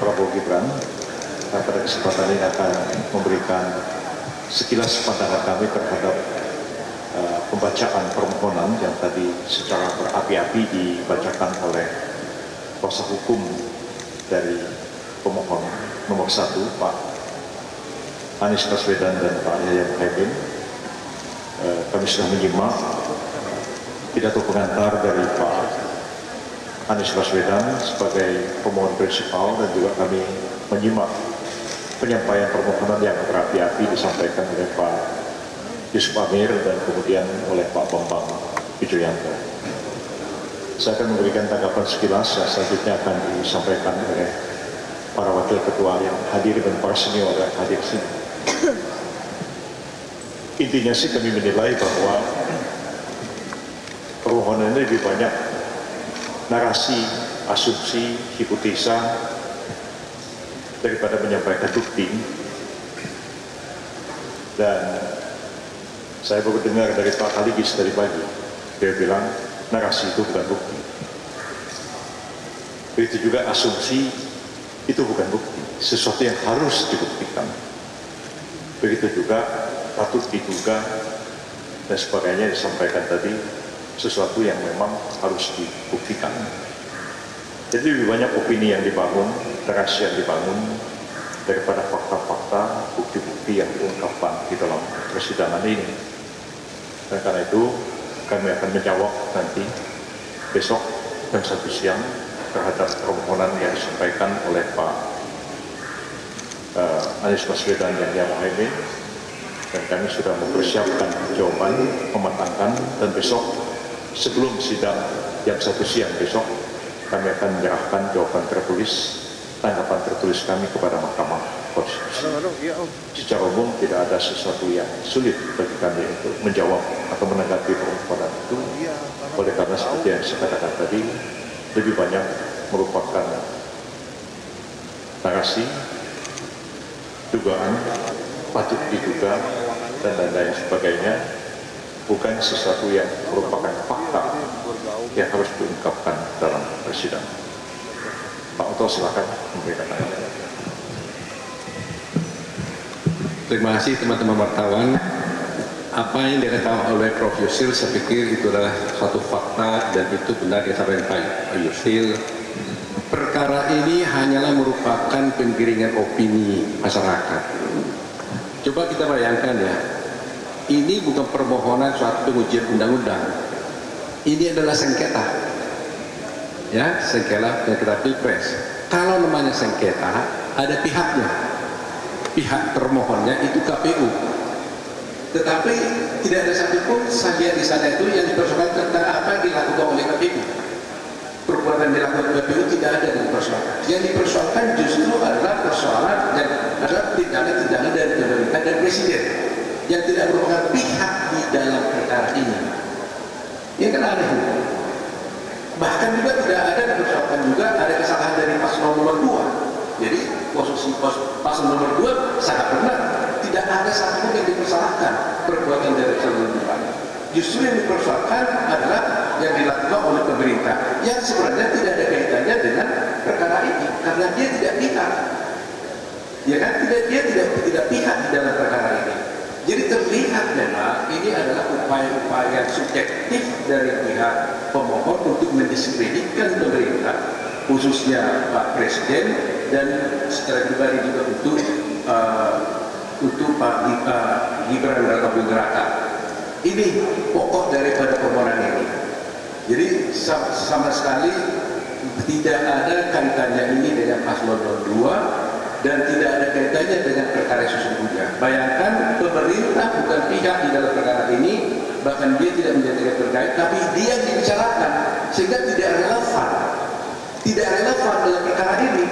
Speaker 1: Prabowo Gibran pada kesempatan ini akan memberikan sekilas pandangan kami terhadap pembacaan permohonan yang tadi secara berapi-api dibacakan oleh kuasa hukum dari pemohon nomor satu Pak Anies Baswedan dan Pak Yaya Muhaibin. Eh, kami sudah menyimak pidato pengantar dari Pak Anies Baswedan sebagai pemohon prinsipal dan juga kami menyimak penyampaian permohonan yang berapi-api disampaikan oleh Pak Yusuf Amir dan kemudian oleh Pak Bambang Wijoyanto. Saya akan memberikan tanggapan sekilas yang selanjutnya akan disampaikan oleh para wakil ketua yang hadir dan para senior yang hadir sini. Intinya sih kami menilai bahwa permohonan ini lebih banyak narasi, asumsi, hipotesa daripada menyampaikan bukti dan saya baru dengar dari Pak Kaligis dari pagi. Dia bilang narasi itu bukan bukti. Begitu juga asumsi itu bukan bukti. Sesuatu yang harus dibuktikan. Begitu juga patut diduga dan sebagainya disampaikan tadi sesuatu yang memang harus dibuktikan. Jadi lebih banyak opini yang dibangun, narasi yang dibangun daripada fakta-fakta, bukti-bukti yang diungkapkan di dalam persidangan ini. Dan karena itu, kami akan menjawab nanti besok jam satu siang terhadap permohonan yang disampaikan oleh Pak uh, Anies Baswedan dan Yang Mohaimin dan kami sudah mempersiapkan jawaban, mematangkan dan besok sebelum sidang jam satu siang besok kami akan menyerahkan jawaban tertulis, tanggapan tertulis kami kepada Mahkamah konstitusi. Iya, Secara umum tidak ada sesuatu yang sulit bagi kami untuk menjawab atau menanggapi permohonan itu. Iya, Oleh karena seperti yang saya katakan tadi, lebih banyak merupakan narasi, dugaan, patut diduga, dan lain-lain sebagainya, bukan sesuatu yang merupakan fakta yang harus diungkapkan dalam persidangan. Pak Oto silakan memberikan tanggapan.
Speaker 8: Terima kasih teman-teman wartawan. Apa yang dikatakan oleh Prof. Yusril saya pikir itu adalah satu fakta dan itu benar yang disampaikan Pak Yusil. Perkara ini hanyalah merupakan penggiringan opini masyarakat. Coba kita bayangkan ya, ini bukan permohonan suatu pengujian undang-undang. Ini adalah sengketa. Ya, sengketa, sengketa pilpres. Kalau namanya sengketa, ada pihaknya pihak termohonnya itu KPU. Tetapi tidak ada satupun saya di sana itu yang dipersoalkan tentang apa yang dilakukan oleh KPU. Perbuatan dilakukan oleh KPU tidak ada yang dipersoalkan. Yang dipersoalkan justru adalah persoalan dan adalah tindakan-tindakan dari pemerintah dan presiden yang tidak merupakan pihak di dalam perkara ini. Ini ya kan aneh. Bahkan juga tidak ada dipersoalkan juga ada kesalahan dari paslon nomor dua. Jadi posisi pos, pasal nomor dua sangat benar. Tidak ada satu yang dipersalahkan perbuatan dari Tuhan. Justru yang dipersalahkan adalah yang dilakukan oleh pemerintah yang sebenarnya tidak ada kaitannya dengan perkara ini karena dia tidak pihak. Ya kan? Tidak, dia tidak tidak pihak di dalam perkara ini. Jadi terlihat memang ini adalah upaya-upaya subjektif dari pihak pemohon untuk mendiskreditkan pemerintah khususnya Pak Presiden dan secara pribadi juga untuk uh, untuk Pak Gita Gibran eh, Raka Raka. Ini pokok daripada permohonan ini. Jadi sama, sekali tidak ada kaitannya ini dengan paslon 2 dan tidak ada kaitannya dengan perkara sesungguhnya. Bayangkan pemerintah bukan pihak di dalam perkara ini, bahkan dia tidak menjadi terkait, tapi dia dibicarakan sehingga tidak relevan tidak relevan dalam perkara ini.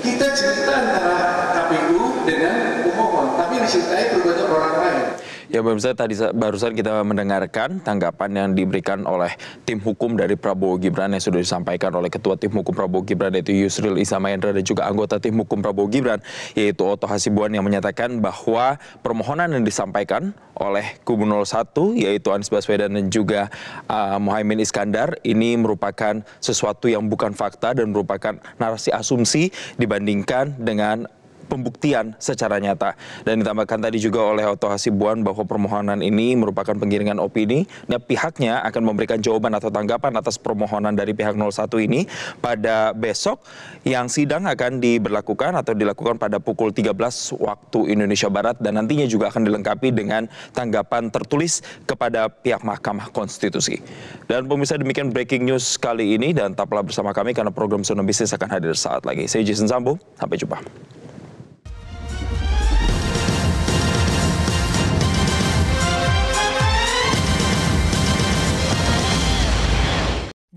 Speaker 8: Kita cerita antara KPU dengan pemohon, tapi disertai perbuatan orang lain.
Speaker 9: Ya pemirsa tadi barusan kita mendengarkan tanggapan yang diberikan oleh tim hukum dari Prabowo Gibran yang sudah disampaikan oleh Ketua Tim Hukum Prabowo Gibran yaitu Yusril Mahendra dan juga anggota tim hukum Prabowo Gibran yaitu Oto Hasibuan yang menyatakan bahwa permohonan yang disampaikan oleh kubu 01 yaitu Anies Baswedan dan juga uh, Mohaimin Iskandar ini merupakan sesuatu yang bukan fakta dan merupakan narasi asumsi dibandingkan dengan pembuktian secara nyata. Dan ditambahkan tadi juga oleh Otto Hasibuan bahwa permohonan ini merupakan penggiringan opini Nah, pihaknya akan memberikan jawaban atau tanggapan atas permohonan dari pihak 01 ini pada besok yang sidang akan diberlakukan atau dilakukan pada pukul 13 waktu Indonesia Barat dan nantinya juga akan dilengkapi dengan tanggapan tertulis kepada pihak Mahkamah Konstitusi. Dan pemirsa demikian breaking news kali ini dan tetaplah bersama kami karena program Sono Bisnis akan hadir saat lagi. Saya Jason Sambo, sampai jumpa.